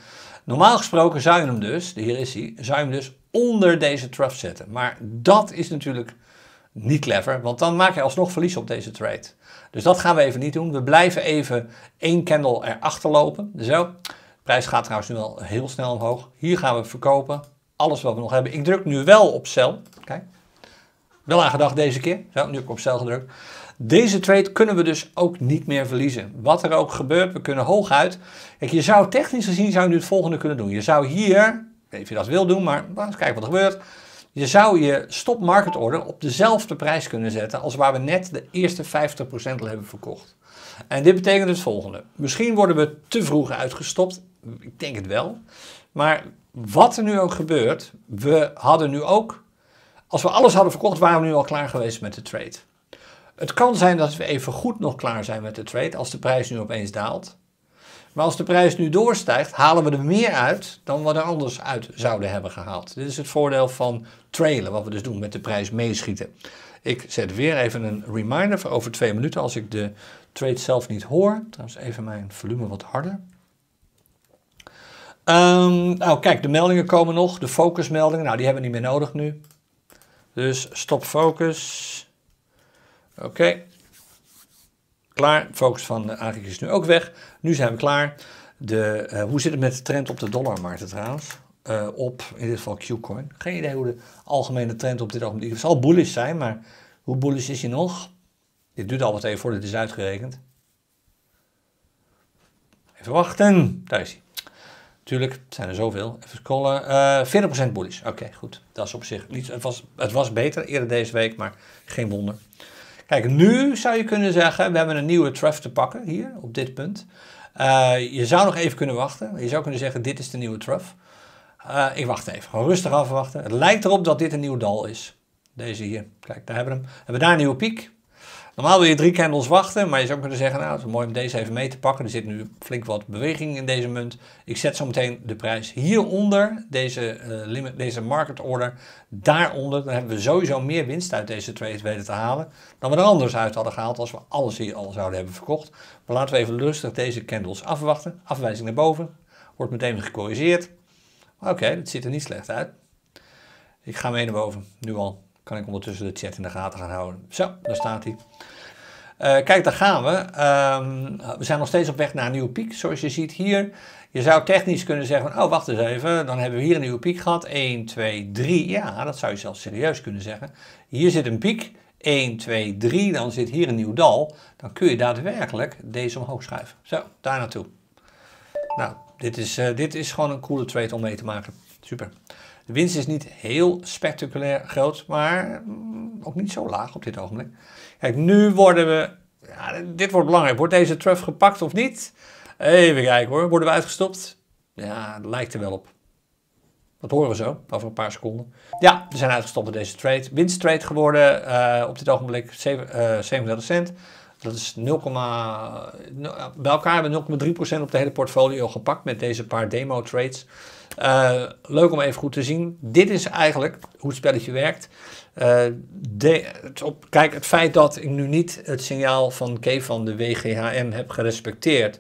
Normaal gesproken zou je hem dus, hier is hij, zou je hem dus onder deze trough zetten. Maar dat is natuurlijk niet clever, want dan maak je alsnog verlies op deze trade. Dus dat gaan we even niet doen. We blijven even één candle erachter lopen. Zo. De prijs gaat trouwens nu al heel snel omhoog. Hier gaan we verkopen. Alles wat we nog hebben. Ik druk nu wel op sell. Kijk. Wel aangedacht deze keer. Zo, nu heb ik op sell gedrukt. Deze trade kunnen we dus ook niet meer verliezen. Wat er ook gebeurt, we kunnen hooguit. Kijk, je zou technisch gezien zou je nu het volgende kunnen doen. Je zou hier, even je dat wil doen, maar eens kijken wat er gebeurt. Je zou je stop market order op dezelfde prijs kunnen zetten als waar we net de eerste 50% al hebben verkocht. En dit betekent het volgende. Misschien worden we te vroeg uitgestopt. Ik denk het wel. Maar wat er nu ook gebeurt, we hadden nu ook, als we alles hadden verkocht, waren we nu al klaar geweest met de trade. Het kan zijn dat we even goed nog klaar zijn met de trade als de prijs nu opeens daalt. Maar als de prijs nu doorstijgt, halen we er meer uit dan we er anders uit zouden hebben gehaald. Dit is het voordeel van trailen, wat we dus doen met de prijs meeschieten. Ik zet weer even een reminder voor over twee minuten als ik de trade zelf niet hoor. Trouwens even mijn volume wat harder. Ehm, nou kijk, de meldingen komen nog. De focusmeldingen, nou die hebben we niet meer nodig nu. Dus stop focus. Oké, Klaar, focus van de AGX is nu ook weg. Nu zijn we klaar. De, eh, hoe zit het met de trend op de dollarmarkt trouwens? Uh, op, in dit geval Qcoin. Geen idee hoe de algemene trend op dit ogenblik is. zal bullish zijn, maar hoe bullish is hij nog? Dit duurt al wat even voordat het is uitgerekend. Even wachten. Daar is hij. Tuurlijk, zijn er zoveel. Even scrollen. Uh, eh, 40% bullish. Oké, goed. Dat is op zich niet... Het was, het was beter eerder deze week, maar geen wonder. Kijk, nu zou je kunnen zeggen, we hebben een nieuwe truff te pakken hier, op dit punt. Eh, je zou nog even kunnen wachten. Je zou kunnen zeggen, dit is de nieuwe truff. Eh, ik wacht even, gewoon rustig afwachten. Het lijkt erop dat dit een nieuw dal is. Deze hier, kijk, daar hebben we hem. Hebben we daar een nieuwe piek? Normaal wil je drie candles wachten, maar je zou kunnen zeggen, nou het is mooi om deze even mee te pakken. Er zit nu flink wat beweging in deze munt. Ik zet zo meteen de prijs hieronder, deze, uh, limit, deze market order, daaronder. Dan hebben we sowieso meer winst uit deze trade weten te halen dan we er anders uit hadden gehaald als we alles hier al zouden hebben verkocht. Maar laten we even rustig deze candles afwachten. Afwijzing naar boven, wordt meteen gecorrigeerd. Oké, het ziet er niet slecht uit. Ik ga mee naar boven, nu al. Kan ik ondertussen de chat in de gaten gaan houden. Zo, daar staat hij. Eh, kijk, daar gaan we. Ehm, we zijn nog steeds op weg naar een nieuwe piek, zoals je ziet hier. Je zou technisch kunnen zeggen van, oh wacht eens even, dan hebben we hier een nieuwe piek gehad. 1, 2, 3, ja, dat zou je zelfs serieus kunnen zeggen. Hier zit een piek, 1, 2, 3, dan zit hier een nieuw dal. Dan kun je daadwerkelijk deze omhoog schuiven. Zo, daar naartoe. Nou, dit is, eh, dit is gewoon een coole trade om mee te maken. Super. De winst is niet heel spectaculair groot, maar mm, ook niet zo laag op dit ogenblik. Kijk, nu worden we. Ja, dit wordt belangrijk. Wordt deze truff gepakt of niet? Even kijken hoor. Worden we uitgestopt? Ja, lijkt er wel op. Dat horen we zo, over een paar seconden. Ja, we zijn uitgestopt met deze trade. Winsttrade geworden eh, op dit ogenblik 7, 37 eh, cent. Dat is 0, eh, bij elkaar hebben we 0,3% op de hele portfolio gepakt met deze paar demo trades. Eh, leuk om even goed te zien. Dit is eigenlijk hoe het spelletje werkt. Eh, de, het op, kijk, het feit dat ik nu niet het signaal van K van de WGHM heb gerespecteerd,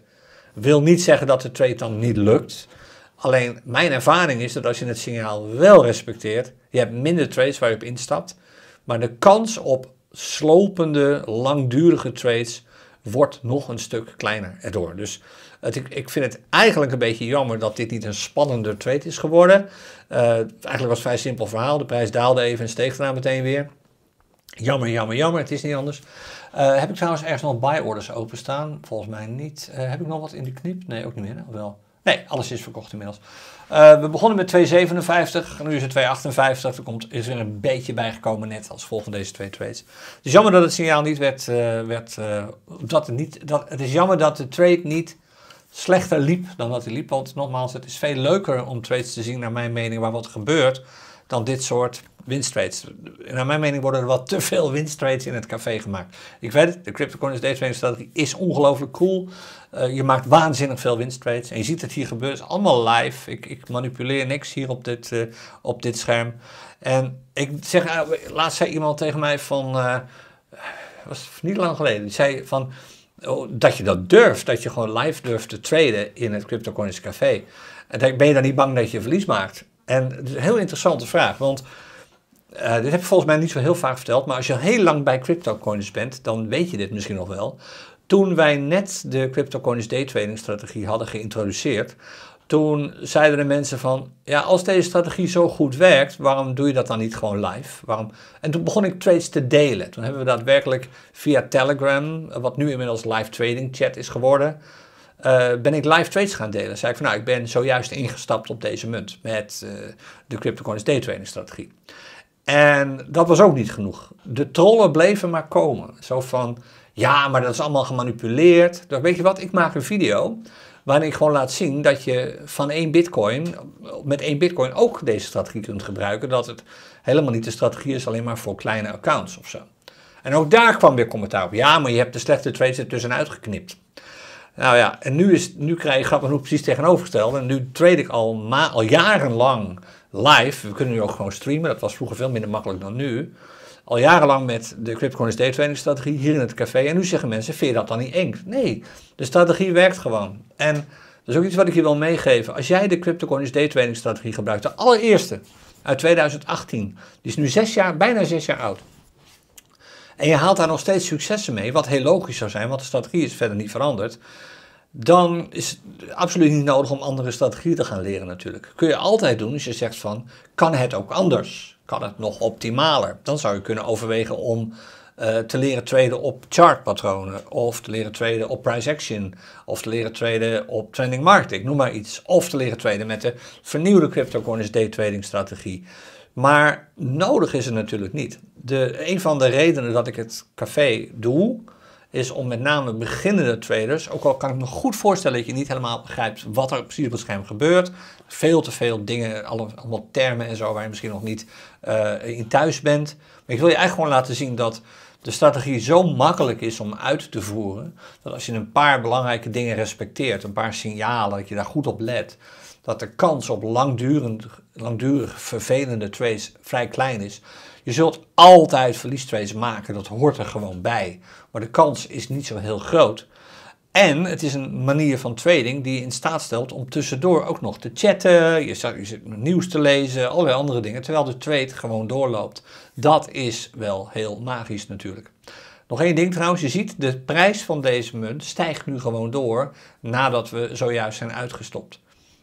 wil niet zeggen dat de trade dan niet lukt. Alleen mijn ervaring is dat als je het signaal wel respecteert, je hebt minder trades waar je op instapt, maar de kans op slopende, langdurige trades wordt nog een stuk kleiner erdoor. Dus ik, vind het eigenlijk een beetje jammer dat dit niet een spannender trade is geworden. Eh, eigenlijk was het vrij simpel verhaal. De prijs daalde even en steeg daarna meteen weer. Jammer, jammer, jammer. Het is niet anders. Eh, heb ik trouwens ergens nog buy orders openstaan? Volgens mij niet. Eh, heb ik nog wat in de knip? Nee, ook niet meer. wel? Nee, alles is verkocht inmiddels. we begonnen met 2,57, nu is het 2,58. Er komt, is er een beetje bijgekomen net als volg deze twee trades. Het is jammer dat het signaal niet werd. werd dat het, niet, dat, het is jammer dat de trade niet slechter liep dan wat hij liep. Want nogmaals, het is veel leuker om trades te zien, naar mijn mening, waar wat gebeurt, dan dit soort winsttrades. Naar mijn mening worden er wat te veel winsttrades in het café gemaakt. Ik weet het, de cryptocurrency trading strategie is ongelooflijk cool. Eh, je maakt waanzinnig veel winsttrades. En je ziet het hier gebeuren, het is allemaal live. Ik, ik, manipuleer niks hier op dit, eh, op dit scherm. En ik zeg, eh, laatst zei iemand tegen mij van, was niet lang geleden, die zei van Oh, dat je dat durft, dat je gewoon live durft te traden in het CryptoCoins Café. En ben je dan niet bang dat je verlies maakt? En het is een heel interessante vraag, want eh, dit heb ik volgens mij niet zo heel vaak verteld, maar als je heel lang bij CryptoCoins bent, dan weet je dit misschien nog wel. Toen wij net de CryptoCoins trading strategie hadden geïntroduceerd, toen zeiden de mensen van, ja, als deze strategie zo goed werkt, waarom doe je dat dan niet gewoon live? Waarom? En toen begon ik trades te delen. Toen hebben we daadwerkelijk via Telegram, wat nu inmiddels live trading chat is geworden, eh, ben ik live trades gaan delen. Zei ik van, nou, ik ben zojuist ingestapt op deze munt met uh, de cryptocurrency day trading strategie. En dat was ook niet genoeg. De trollen bleven maar komen. Zo van, ja, maar dat is allemaal gemanipuleerd. weet je wat, ik maak een video waarin ik gewoon laat zien dat je van één bitcoin, met één bitcoin ook deze strategie kunt gebruiken. Dat het helemaal niet de strategie is alleen maar voor kleine accounts of zo. En ook daar kwam weer commentaar op. Ja, maar je hebt de slechte trades er tussenuit geknipt. Nou ja, en nu, is, nu krijg je grappig genoeg precies tegenovergesteld. En nu trade ik al, al jarenlang live. We kunnen nu ook gewoon streamen. Dat was vroeger veel minder makkelijk dan nu al jarenlang met de Cryptcoin Day Trading strategie hier in het café. En nu zeggen mensen, vind je dat dan niet eng? Nee, de strategie werkt gewoon. En dat is ook iets wat ik je wil meegeven. Als jij de Cryptcoin Day Trading strategie gebruikt, de allereerste uit 2018, die is nu zes jaar, bijna zes jaar oud. En je haalt daar nog steeds successen mee, wat heel logisch zou zijn, want de strategie is verder niet veranderd dan is het absoluut niet nodig om andere strategieën te gaan leren natuurlijk. Kun je altijd doen als je zegt van, kan het ook anders? kan het nog optimaler. Dan zou je kunnen overwegen om eh, te leren traden op chartpatronen, of te leren traden op price action, of te leren traden op trending market, ik noem maar iets. Of te leren traden met de vernieuwde cryptocurrency day trading strategie. Maar nodig is het natuurlijk niet. De, een van de redenen dat ik het café doe, is om met name beginnende traders, ook al kan ik me goed voorstellen dat je niet helemaal begrijpt wat er precies op het scherm gebeurt, veel te veel dingen, allemaal termen en zo waar je misschien nog niet eh, in thuis bent. Maar ik wil je eigenlijk gewoon laten zien dat de strategie zo makkelijk is om uit te voeren, dat als je een paar belangrijke dingen respecteert, een paar signalen, dat je daar goed op let, dat de kans op langdurig, langdurig vervelende trades vrij klein is. Je zult altijd verliestrades maken, dat hoort er gewoon bij. Maar de kans is niet zo heel groot. En het is een manier van trading die je in staat stelt om tussendoor ook nog te chatten. Je zit nieuws te lezen, allerlei andere dingen. Terwijl de trade gewoon doorloopt. Dat is wel heel magisch natuurlijk. Nog één ding trouwens, je ziet de prijs van deze munt stijgt nu gewoon door nadat we zojuist zijn uitgestopt.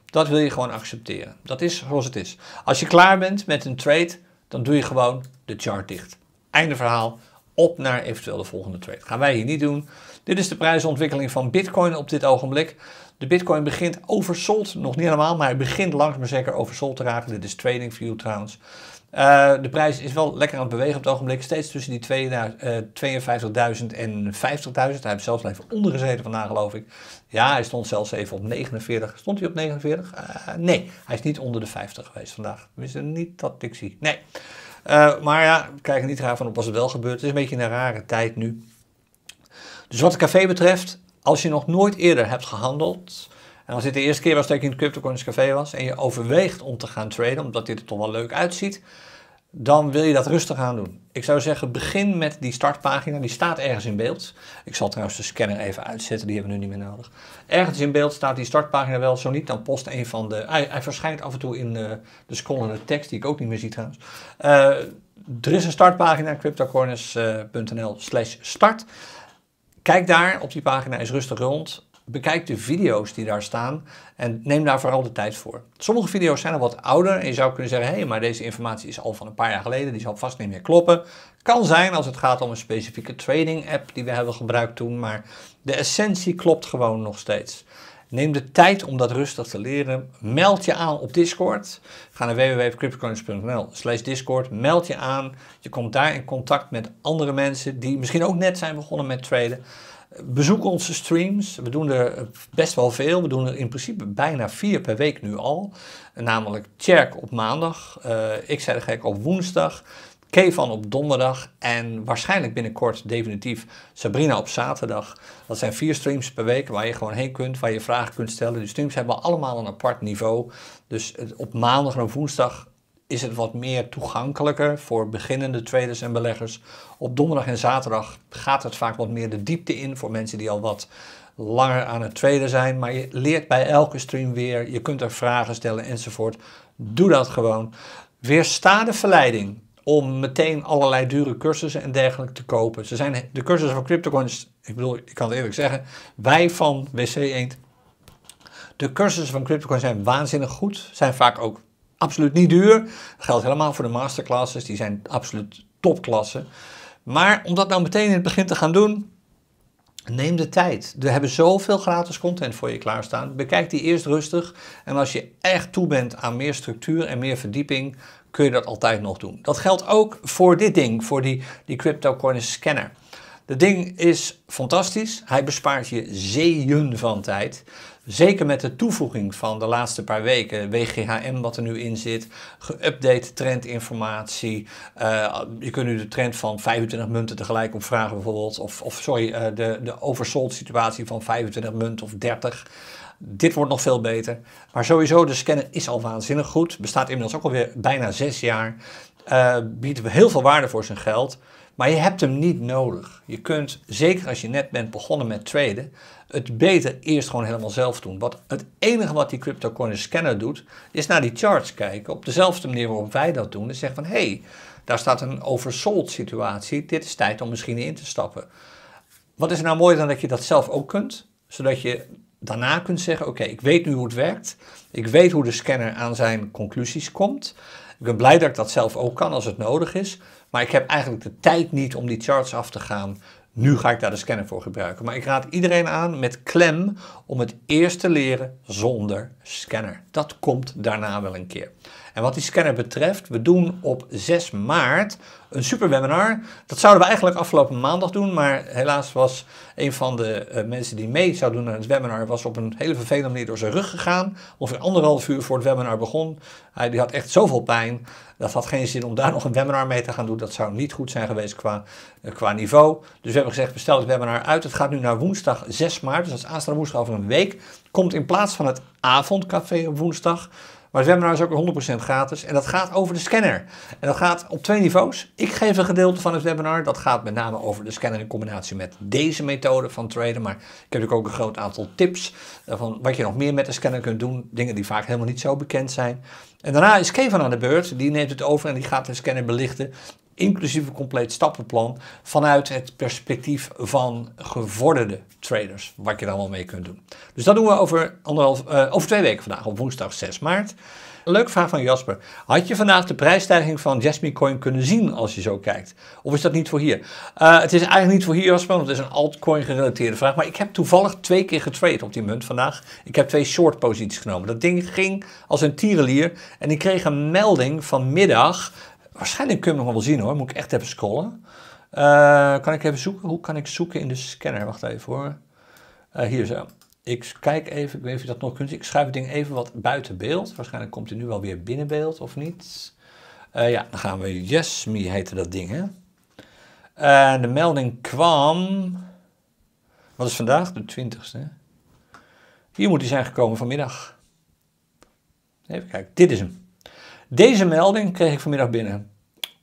Dat wil je gewoon accepteren. Dat is zoals het is. Als je klaar bent met een trade, dan doe je gewoon de chart dicht. Einde verhaal op naar eventueel de volgende trade. Dat gaan wij hier niet doen. Dit is de prijsontwikkeling van Bitcoin op dit ogenblik. De Bitcoin begint oversold, nog niet helemaal, maar hij begint langzaam maar zeker oversold te raken. Dit is TradingView trouwens. Eh, de prijs is wel lekker aan het bewegen op het ogenblik. Steeds tussen die uh, eh, 52.000 en 50.000. Hij heeft zelfs even ondergezeten vandaag, geloof ik. Ja, hij stond zelfs even op 49. Stond hij op 49? Eh, nee, hij is niet onder de 50 geweest vandaag. Tenminste, niet dat ik zie. Nee. Eh, maar ja, we kijken niet raar van op als het wel gebeurt. Het is een beetje een rare tijd nu. Dus wat het café betreft, als je nog nooit eerder hebt gehandeld, en als dit de eerste keer was dat je in het CryptoCoins Café was en je overweegt om te gaan traden, omdat dit er toch wel leuk uitziet, dan wil je dat rustig aan doen. Ik zou zeggen, begin met die startpagina. Die staat ergens in beeld. Ik zal trouwens de scanner even uitzetten, die hebben we nu niet meer nodig. Ergens in beeld staat die startpagina wel, zo niet, dan post een van de... Hij, verschijnt af en toe in eh, de, de scrollende tekst, die ik ook niet meer zie trouwens. Uh, er is een startpagina, cryptocorners.nl eh, slash start. Kijk daar, op die pagina is rustig rond. Bekijk de video's die daar staan en neem daar vooral de tijd voor. Sommige video's zijn al wat ouder en je zou kunnen zeggen, hé, hey, maar deze informatie is al van een paar jaar geleden, die zal vast niet meer kloppen. Kan zijn als het gaat om een specifieke trading app die we hebben gebruikt toen, maar de essentie klopt gewoon nog steeds. Neem de tijd om dat rustig te leren. Meld je aan op Discord. Ga naar www.cryptocoins.nl slash Discord. Meld je aan. Je komt daar in contact met andere mensen die misschien ook net zijn begonnen met traden. Bezoek onze streams. We doen er best wel veel. We doen er in principe bijna vier per week nu al. Namelijk Tjerk op maandag, uh, ik zei de gek op woensdag, Kevan op donderdag en waarschijnlijk binnenkort definitief Sabrina op zaterdag. Dat zijn vier streams per week waar je gewoon heen kunt, waar je vragen kunt stellen. Die streams hebben allemaal een apart niveau. Dus op maandag en op woensdag is het wat meer toegankelijker voor beginnende traders en beleggers. Op donderdag en zaterdag gaat het vaak wat meer de diepte in voor mensen die al wat langer aan het traden zijn. Maar je leert bij elke stream weer, je kunt er vragen stellen enzovoort. Doe dat gewoon. Weersta de verleiding om meteen allerlei dure cursussen en dergelijke te kopen. Ze zijn de cursussen van CryptoCoins, ik bedoel, ik kan het eerlijk zeggen, wij van WC Eend, de cursussen van CryptoCoins zijn waanzinnig goed, zijn vaak ook absoluut niet duur. Dat geldt helemaal voor de masterclasses, die zijn absoluut topklasse. Maar om dat nou meteen in het begin te gaan doen, neem de tijd. We hebben zoveel gratis content voor je klaarstaan. Bekijk die eerst rustig. En als je echt toe bent aan meer structuur en meer verdieping, kun je dat altijd nog doen. Dat geldt ook voor dit ding, voor die, die CryptoCoin Scanner. De ding is fantastisch. Hij bespaart je zeeën van tijd. Zeker met de toevoeging van de laatste paar weken, WGHM wat er nu in zit, geüpdate trendinformatie. Uh, je kunt nu de trend van 25 munten tegelijk opvragen bijvoorbeeld. Of, of sorry, eh, de, de oversold situatie van 25 munten of 30. Dit wordt nog veel beter. Maar sowieso, de scanner is al waanzinnig goed. Bestaat inmiddels ook alweer bijna zes jaar. Uh, biedt heel veel waarde voor zijn geld. Maar je hebt hem niet nodig. Je kunt, zeker als je net bent begonnen met traden, het beter eerst gewoon helemaal zelf doen. Want het enige wat die cryptocurrency scanner doet, is naar die charts kijken. Op dezelfde manier waarop wij dat doen. En zeggen van, hé, hey, daar staat een oversold situatie. Dit is tijd om misschien in te stappen. Wat is er nou mooier dan dat je dat zelf ook kunt? Zodat je daarna kunt zeggen, oké, ik weet nu hoe het werkt. Ik weet hoe de scanner aan zijn conclusies komt. Ik ben blij dat ik dat zelf ook kan als het nodig is. Maar ik heb eigenlijk de tijd niet om die charts af te gaan nu ga ik daar de scanner voor gebruiken. Maar ik raad iedereen aan met klem om het eerst te leren zonder scanner. Dat komt daarna wel een keer. En wat die scanner betreft, we doen op 6 maart een super webinar. Dat zouden we eigenlijk afgelopen maandag doen, maar helaas was een van de eh, mensen die mee zou doen aan het webinar, was op een hele vervelende manier door zijn rug gegaan. Ongeveer anderhalf uur voor het webinar begon. Hij die had echt zoveel pijn. Dat had geen zin om daar nog een webinar mee te gaan doen. Dat zou niet goed zijn geweest qua, eh, qua niveau. Dus we hebben gezegd, bestel het webinar uit. Het gaat nu naar woensdag 6 maart, dus dat is aanstaande woensdag over een week. Komt in plaats van het avondcafé op woensdag, maar het webinar is ook 100% gratis en dat gaat over de scanner. En dat gaat op twee niveaus. Ik geef een gedeelte van het webinar. Dat gaat met name over de scanner in combinatie met deze methode van traden. Maar ik heb ook een groot aantal tips eh, van wat je nog meer met de scanner kunt doen. Dingen die vaak helemaal niet zo bekend zijn. En daarna is Kevin aan de beurt. Die neemt het over en die gaat de scanner belichten inclusief een compleet stappenplan vanuit het perspectief van gevorderde traders, wat je dan wel mee kunt doen. Dus dat doen we over, anderhalf, uh, over twee weken vandaag, op woensdag 6 maart. leuke vraag van Jasper. Had je vandaag de prijsstijging van Jasmine Coin kunnen zien als je zo kijkt? Of is dat niet voor hier? Eh, het is eigenlijk niet voor hier, Jasper, want het is een altcoin gerelateerde vraag. Maar ik heb toevallig twee keer getraded op die munt vandaag. Ik heb twee short posities genomen. Dat ding ging als een tierenlier en ik kreeg een melding vanmiddag Waarschijnlijk kun je hem nog wel zien hoor. Moet ik echt even scrollen. Eh, kan ik even zoeken? Hoe kan ik zoeken in de scanner? Wacht even hoor. Uh, hier zo. Ik kijk even, ik weet niet of je dat nog kunt Ik schuif het ding even wat buiten beeld. Waarschijnlijk komt hij nu wel weer binnen beeld, of niet? Eh, ja, dan gaan we Yes Me dat ding, hè? de melding kwam... Wat is vandaag? De 20ste. Hier moet hij zijn gekomen vanmiddag. Even kijken, dit is hem. Deze melding kreeg ik vanmiddag binnen.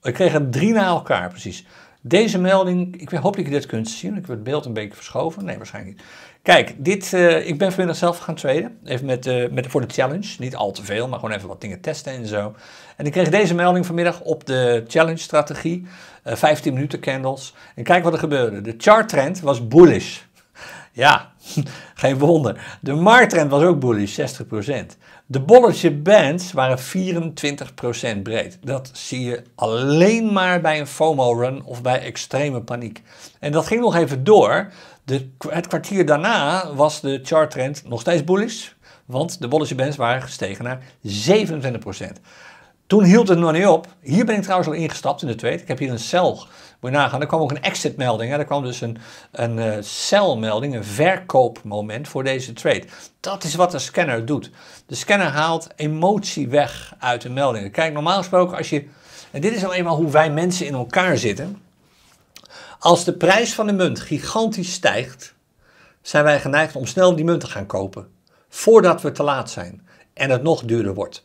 Ik kreeg er drie na elkaar, precies. Deze melding, ik hoop dat je dit kunt zien. Ik heb het beeld een beetje verschoven. Nee, waarschijnlijk niet. Kijk, dit, eh, ik ben vanmiddag zelf gaan traden. Even met, eh, met, voor de challenge. Niet al te veel, maar gewoon even wat dingen testen en zo. En ik kreeg deze melding vanmiddag op de challenge strategie. 15 eh, minuten candles. En kijk wat er gebeurde. De chart trend was bullish. ja, geen wonder. De markttrend was ook bullish, 60%. De bolletje bands waren 24% breed. Dat zie je alleen maar bij een FOMO-run of bij extreme paniek. En dat ging nog even door. De, het kwartier daarna was de charttrend nog steeds bullish, want de bolletje bands waren gestegen naar 27%. Toen hield het nog niet op. Hier ben ik trouwens al ingestapt in de tweede. Ik heb hier een cel moet je nagaan, er kwam ook een exit-melding. Er kwam dus een, een uh, eh, sell-melding, een verkoopmoment voor deze trade. Dat is wat de scanner doet. De scanner haalt emotie weg uit de meldingen. Kijk, normaal gesproken als je... En dit is alleen eenmaal hoe wij mensen in elkaar zitten. Als de prijs van de munt gigantisch stijgt, zijn wij geneigd om snel die munt te gaan kopen. Voordat we te laat zijn en het nog duurder wordt.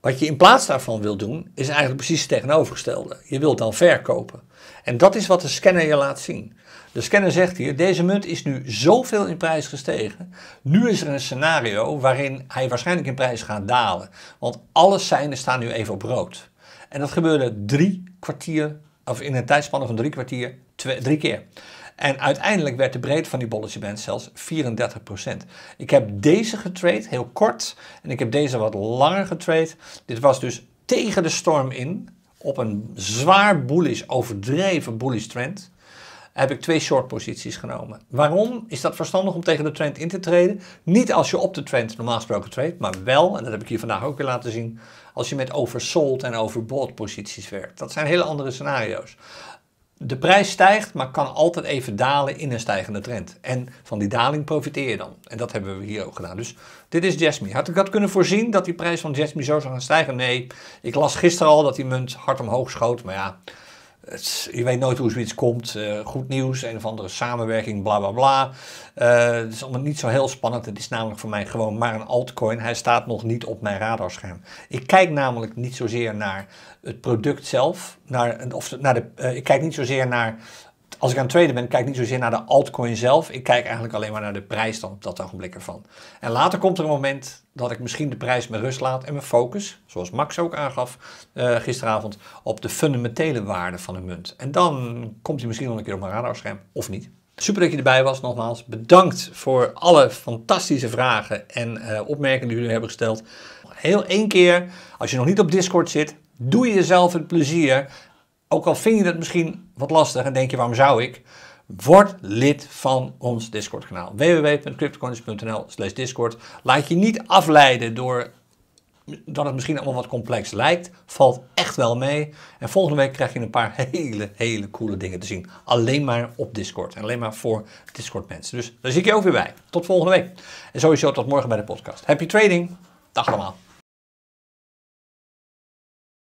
Wat je in plaats daarvan wil doen, is eigenlijk precies het tegenovergestelde. Je wilt dan verkopen. En dat is wat de scanner je laat zien. De scanner zegt hier, deze munt is nu zoveel in prijs gestegen. Nu is er een scenario waarin hij waarschijnlijk in prijs gaat dalen. Want alle seinen staan nu even op rood. En dat gebeurde drie kwartier, of in een tijdspanne van drie kwartier, twee, drie keer. En uiteindelijk werd de breedte van die bolletje Band zelfs 34%. Ik heb deze getrade, heel kort. En ik heb deze wat langer getrade. Dit was dus tegen de storm in. Op een zwaar bullish, overdreven bullish trend heb ik twee short posities genomen. Waarom is dat verstandig om tegen de trend in te treden? Niet als je op de trend normaal gesproken treedt, maar wel, en dat heb ik hier vandaag ook weer laten zien, als je met oversold en overbought posities werkt. Dat zijn hele andere scenario's. De prijs stijgt, maar kan altijd even dalen in een stijgende trend. En van die daling profiteer je dan. En dat hebben we hier ook gedaan. Dus dit is Jasmine. Had ik dat kunnen voorzien dat die prijs van Jasmine zo zou gaan stijgen? Nee. Ik las gisteren al dat die munt hard omhoog schoot. Maar ja, je weet nooit hoe zoiets komt. Eh, goed nieuws, een of andere samenwerking, bla bla bla. Eh, het is allemaal niet zo heel spannend. Het is namelijk voor mij gewoon maar een altcoin. Hij staat nog niet op mijn radarscherm. Ik kijk namelijk niet zozeer naar het product zelf. Naar, of naar de, eh, ik kijk niet zozeer naar als ik aan het traden ben, kijk niet zozeer naar de altcoin zelf. Ik kijk eigenlijk alleen maar naar de prijs dan op dat ogenblik ervan. En later komt er een moment dat ik misschien de prijs met rust laat en me focus, zoals Max ook aangaf eh, gisteravond, op de fundamentele waarde van een munt. En dan komt hij misschien nog een keer op mijn radarscherm, of niet. Super dat je erbij was, nogmaals. Bedankt voor alle fantastische vragen en eh, opmerkingen die jullie hebben gesteld. Heel één keer, als je nog niet op Discord zit, doe jezelf het plezier. Ook al vind je dat misschien wat lastig en denk je waarom zou ik? Word lid van ons Discord kanaal. www.cryptocoins.nl slash Discord. Laat je niet afleiden door dat het misschien allemaal wat complex lijkt. Valt echt wel mee. En volgende week krijg je een paar hele, hele coole dingen te zien. Alleen maar op Discord. En alleen maar voor Discord mensen. Dus daar zie ik je ook weer bij. Tot volgende week. En sowieso tot morgen bij de podcast. Happy trading. Dag allemaal.